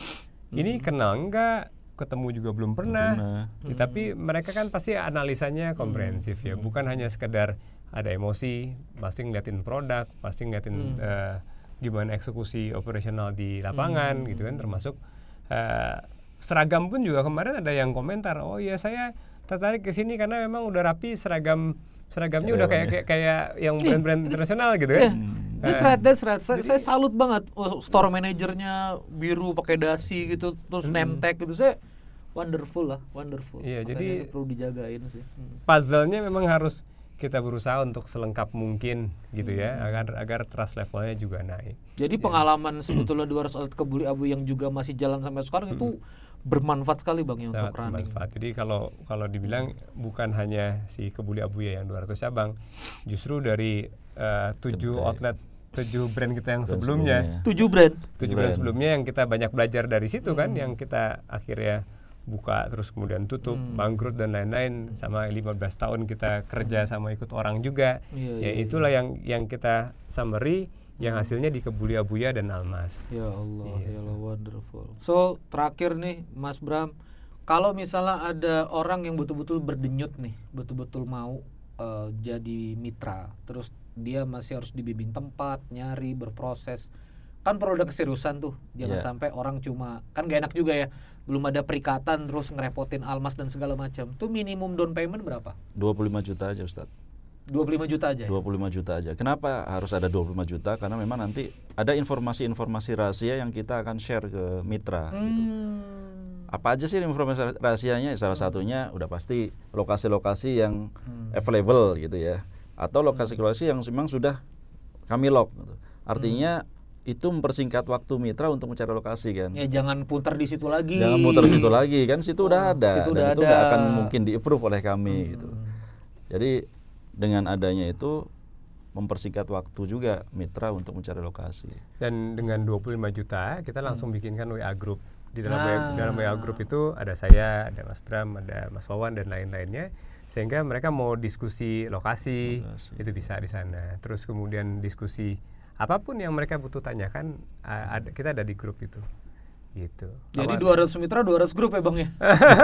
ini kenal nggak ketemu juga belum pernah. Belum pernah. Ya, tapi hmm. mereka kan pasti analisanya komprehensif ya. hmm. ya, bukan hanya sekedar ada emosi, pasti ngeliatin produk, pasti ngeliatin hmm. uh, gimana eksekusi operasional di lapangan hmm. gitu kan, termasuk uh, seragam pun juga kemarin ada yang komentar, oh ya saya tertarik ke sini karena memang udah rapi seragam seragamnya Caya udah kayak kayak kaya yang iya. brand-brand internasional gitu kan. Yeah. Hmm. Uh, that's right, right. Saya, saya salut banget oh, store manajernya biru pakai dasi gitu, terus hmm. name tag gitu. Saya wonderful lah wonderful iya Makanya jadi perlu dijagain sih hmm. puzzle-nya memang harus kita berusaha untuk selengkap mungkin gitu ya hmm. agar agar trust levelnya juga naik. Jadi ya. pengalaman sebetulnya 200 outlet kebuli abu yang juga masih jalan sampai sekarang hmm. itu bermanfaat sekali bang ya, Sangat untuk running. Bermanfaat. Jadi kalau kalau dibilang bukan hanya si kebuli abu ya yang 200 cabang, justru dari eh, tujuh outlet tujuh brand kita yang brand sebelumnya, sebelumnya. tujuh brand tujuh brand sebelumnya yang kita banyak belajar dari situ kan, hmm. kan yang kita akhirnya buka terus kemudian tutup hmm. bangkrut dan lain-lain sama 15 tahun kita kerja hmm. sama ikut orang juga iya, ya, ya itulah ya. yang yang kita summary yang hmm. hasilnya di Kebuli Abuya dan Almas ya Allah ya. ya Allah wonderful so terakhir nih Mas Bram kalau misalnya ada orang yang betul-betul berdenyut nih betul-betul mau uh, jadi mitra terus dia masih harus dibimbing tempat nyari berproses kan perlu ada keseriusan tuh jangan yeah. sampai orang cuma kan gak enak juga ya belum ada perikatan terus ngerepotin almas dan segala macam tuh minimum down payment berapa 25 juta aja Ustaz 25 juta aja. Ya? 25 juta aja. Kenapa harus ada 25 juta? Karena memang nanti ada informasi-informasi rahasia yang kita akan share ke mitra gitu. hmm. gitu. Apa aja sih informasi rahasianya? Salah hmm. satunya udah pasti lokasi-lokasi yang hmm. available gitu ya. Atau lokasi-lokasi yang memang sudah kami lock gitu. Artinya hmm itu mempersingkat waktu mitra untuk mencari lokasi kan. Ya jangan putar di situ lagi. Jangan putar situ lagi kan situ oh, udah ada situ dan udah itu nggak akan mungkin di approve oleh kami hmm. gitu. Jadi dengan adanya itu mempersingkat waktu juga mitra untuk mencari lokasi. Dan dengan 25 juta kita hmm. langsung hmm. bikinkan WA group. Di dalam ah. WA, dalam WA group itu ada saya, ada Mas Bram, ada Mas Wawan dan lain-lainnya sehingga mereka mau diskusi lokasi, lokasi. itu bisa di sana. Terus kemudian diskusi apapun yang mereka butuh tanyakan uh, ada, kita ada di grup itu gitu. Jadi Awal 200 mitra 200 grup ya Bang ya.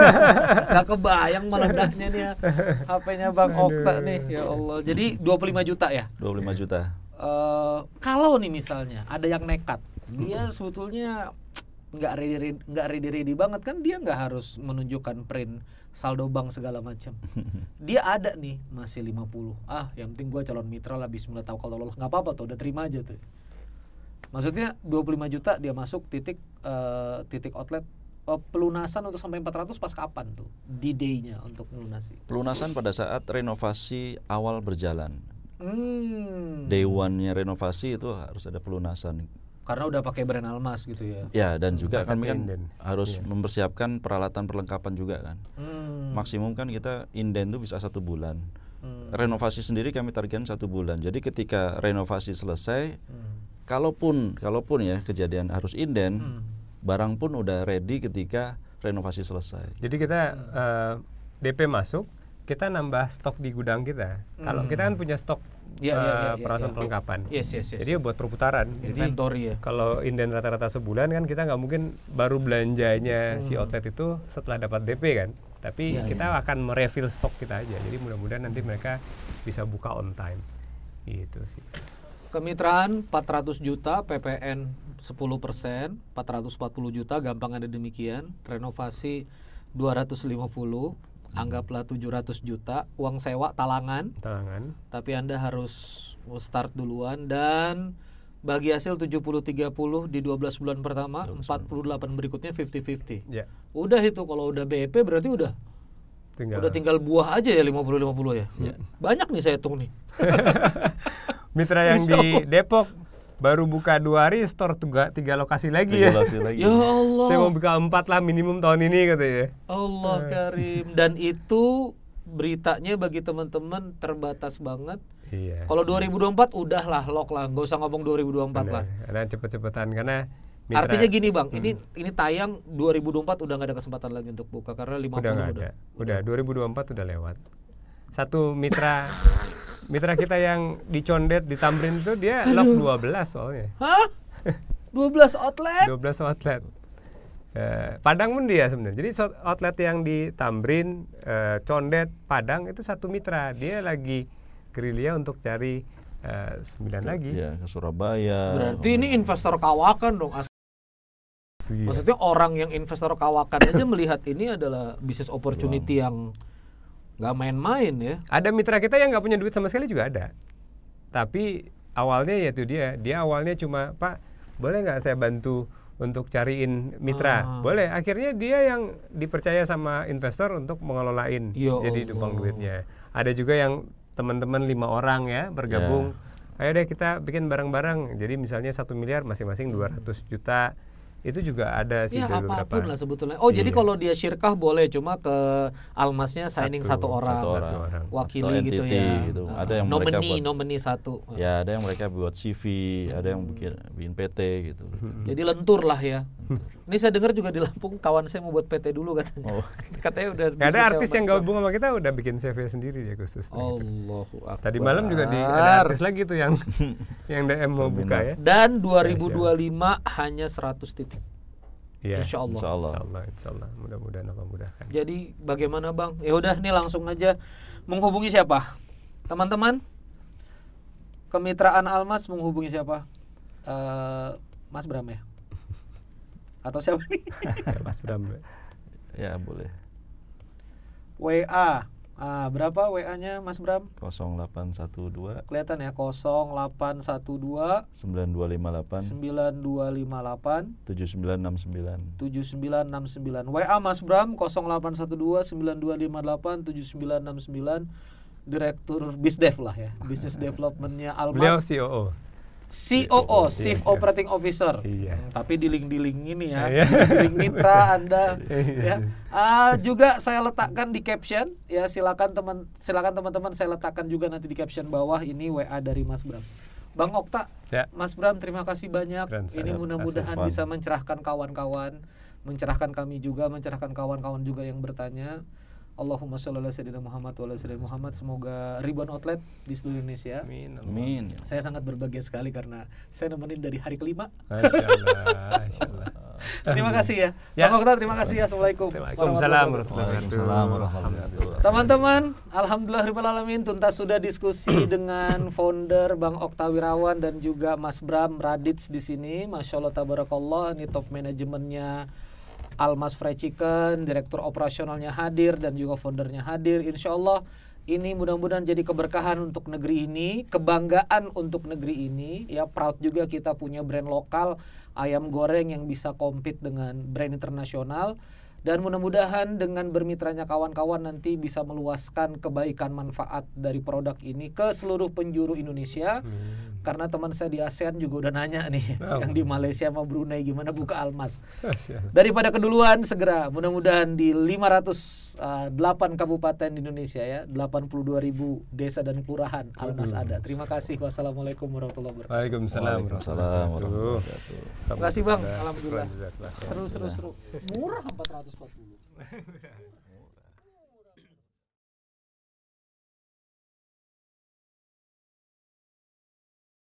[laughs] Gak kebayang meledaknya nih ya. HP-nya [laughs] Bang Okta nih ya Allah. Jadi 25 juta ya? 25 juta. Uh, kalau nih misalnya ada yang nekat, dia hmm. sebetulnya nggak ready nggak ready ready banget kan dia nggak harus menunjukkan print saldo bank segala macam. [laughs] Dia ada nih masih 50. Ah, yang penting gua calon mitra lah bismillah tahu kalau lolos nggak apa-apa tuh, udah terima aja tuh. Maksudnya 25 juta dia masuk titik uh, titik outlet eh, pelunasan untuk sampai 400 pas kapan tuh di day-nya untuk melunasi? Pelunasan pada saat renovasi awal berjalan. Hmm. Day one-nya renovasi itu harus ada pelunasan karena udah pakai brand Almas gitu ya. Ya dan juga kami kan, kan harus yeah. mempersiapkan peralatan perlengkapan juga kan. Hmm. Hmm. maksimum kan kita inden tuh bisa satu bulan hmm. renovasi sendiri kami targetkan satu bulan jadi ketika renovasi selesai hmm. kalaupun kalaupun ya kejadian harus inden hmm. barang pun udah ready ketika renovasi selesai jadi kita uh, eh, DP masuk kita nambah stok di gudang kita. Hmm. Kalau kita kan hmm. punya stok Ya, ya, ya, eh, ya, peralatan ya. perlengkapan. Yes, yes, yes. Jadi ya buat perputaran. Inventory Jadi ya. Kalau inden rata-rata sebulan kan kita nggak mungkin baru belanjanya hmm. si outlet itu setelah dapat DP kan tapi ya, kita ya. akan merefill stok kita aja jadi mudah-mudahan nanti mereka bisa buka on time gitu sih kemitraan 400 juta PPN 10 persen 440 juta gampang ada demikian renovasi 250 hmm. anggaplah 700 juta uang sewa talangan talangan tapi anda harus start duluan dan bagi hasil 70-30 di 12 bulan pertama, 48 berikutnya 50-50. Ya. Udah itu kalau udah BEP berarti udah tinggal. udah tinggal buah aja ya 50-50 ya. ya. Banyak nih saya hitung nih. [laughs] Mitra yang di Depok baru buka dua hari store tiga, tiga lokasi lagi ya. tiga ya. Lokasi lagi. ya Allah. Saya mau buka empat lah minimum tahun ini katanya. Allah eh. Karim dan itu beritanya bagi teman-teman terbatas banget Iya. Kalau 2024 udahlah lock lah, nggak usah ngomong 2024 Bener. lah. Karena cepet-cepetan karena mitra, Artinya gini bang, hmm. ini ini tayang 2024 udah nggak ada kesempatan lagi untuk buka karena 50 udah udah, ada. udah. Udah 2024 udah lewat. Satu mitra [laughs] mitra kita yang dicondet, Tamrin itu dia Aduh. lock 12 soalnya. Hah? 12 [laughs] outlet? 12 outlet. Eh, Padang pun dia sebenarnya. Jadi outlet yang di Tamrin, eh, Condet, Padang itu satu mitra. Dia lagi gerilya untuk cari uh, sembilan lagi. Ya, ke Surabaya. Berarti ini investor kawakan dong. Iya. Maksudnya orang yang investor kawakan aja [coughs] melihat ini adalah bisnis opportunity yang nggak main-main ya. Ada mitra kita yang nggak punya duit sama sekali juga ada. Tapi awalnya ya itu dia, dia awalnya cuma Pak boleh nggak saya bantu untuk cariin mitra, ah. boleh. Akhirnya dia yang dipercaya sama investor untuk mengelolain, Yo ya jadi Allah. dumpang duitnya. Ada juga yang teman-teman lima orang ya bergabung. Yeah. Ayo deh kita bikin bareng-bareng. Jadi misalnya satu miliar masing-masing 200 juta itu juga ada sih ya, apapun lah sebetulnya oh iya. jadi kalau dia syirkah boleh cuma ke almasnya signing satu, satu orang, satu orang, wakili gitu ya. entity, gitu ya gitu. Uh, ada yang nomini mereka buat, nomini satu ya ada yang mereka buat CV hmm. ada yang hmm. bikin bikin PT gitu hmm. jadi lentur lah ya ini saya dengar juga di Lampung kawan saya mau buat PT dulu katanya oh. [laughs] katanya udah ya, ada artis yang gabung sama kita udah bikin CV sendiri ya khusus gitu. Allahu Akbar. tadi malam juga di ada artis lagi tuh yang [laughs] yang DM mau buka ya dan 2025 ya, hanya 100 titik Ya, insya Allah. Insya Allah. Insya Allah, insya Allah. Mudah-mudahan Allah mudahkan. Jadi bagaimana bang? Ya udah nih langsung aja menghubungi siapa? Teman-teman, kemitraan Almas menghubungi siapa? Uh, Mas Bram ya? Atau siapa [laughs] Mas Bram. Ya boleh. WA Ah, berapa WA-nya Mas Bram? 0812. Kelihatan ya 0812 9258 9258 7969 7969. WA Mas Bram 0812 9258 7969 Direktur Bisdev lah ya, Business [laughs] Developmentnya Almas. Beliau COO. COO, iya, Chief iya. Operating Officer. Iya. Hmm, tapi di link-link ini ya, yeah. di link mitra Anda [laughs] ya. Uh, juga saya letakkan di caption ya, silakan teman silakan teman-teman saya letakkan juga nanti di caption bawah ini WA dari Mas Bram. Bang Okta, yeah. Mas Bram terima kasih banyak. Friends, ini mudah-mudahan bisa mencerahkan kawan-kawan, mencerahkan kami juga, mencerahkan kawan-kawan juga yang bertanya. Allahumma sholli ala sayyidina Muhammad wa ala sayyidina Muhammad. Semoga ribuan outlet di seluruh Indonesia. Amin. Amin. Saya sangat berbahagia sekali karena saya nemenin dari hari kelima. [laughs] terima kasih ya. ya. Bang Okta, terima kasih. ya Assalamualaikum. Waalaikumsalam warahmatullahi wabarakatuh. Teman-teman, alhamdulillah ribbal alamin tuntas sudah diskusi [clears throat] dengan founder Bang Okta Wirawan dan juga Mas Bram Raditz di sini. Masya Allah tabarakallah ini top manajemennya Almas Fried Chicken, direktur operasionalnya hadir dan juga foundernya hadir. Insya Allah ini mudah-mudahan jadi keberkahan untuk negeri ini, kebanggaan untuk negeri ini. Ya proud juga kita punya brand lokal ayam goreng yang bisa compete dengan brand internasional dan mudah-mudahan dengan bermitranya kawan-kawan nanti bisa meluaskan kebaikan manfaat dari produk ini ke seluruh penjuru Indonesia hmm. karena teman saya di ASEAN juga udah nanya nih oh. yang di Malaysia sama Brunei gimana buka almas daripada keduluan segera mudah-mudahan di 508 eh, kabupaten di Indonesia ya 82 ribu desa dan kurahan almas ada terima kasih wassalamualaikum warahmatullahi wabarakatuh Waalaikumsalam warahmatullahi wabarakatuh terima kasih Bang Alhamdulillah seru seru seru murah 400 Kusura [laughs] bakmayın.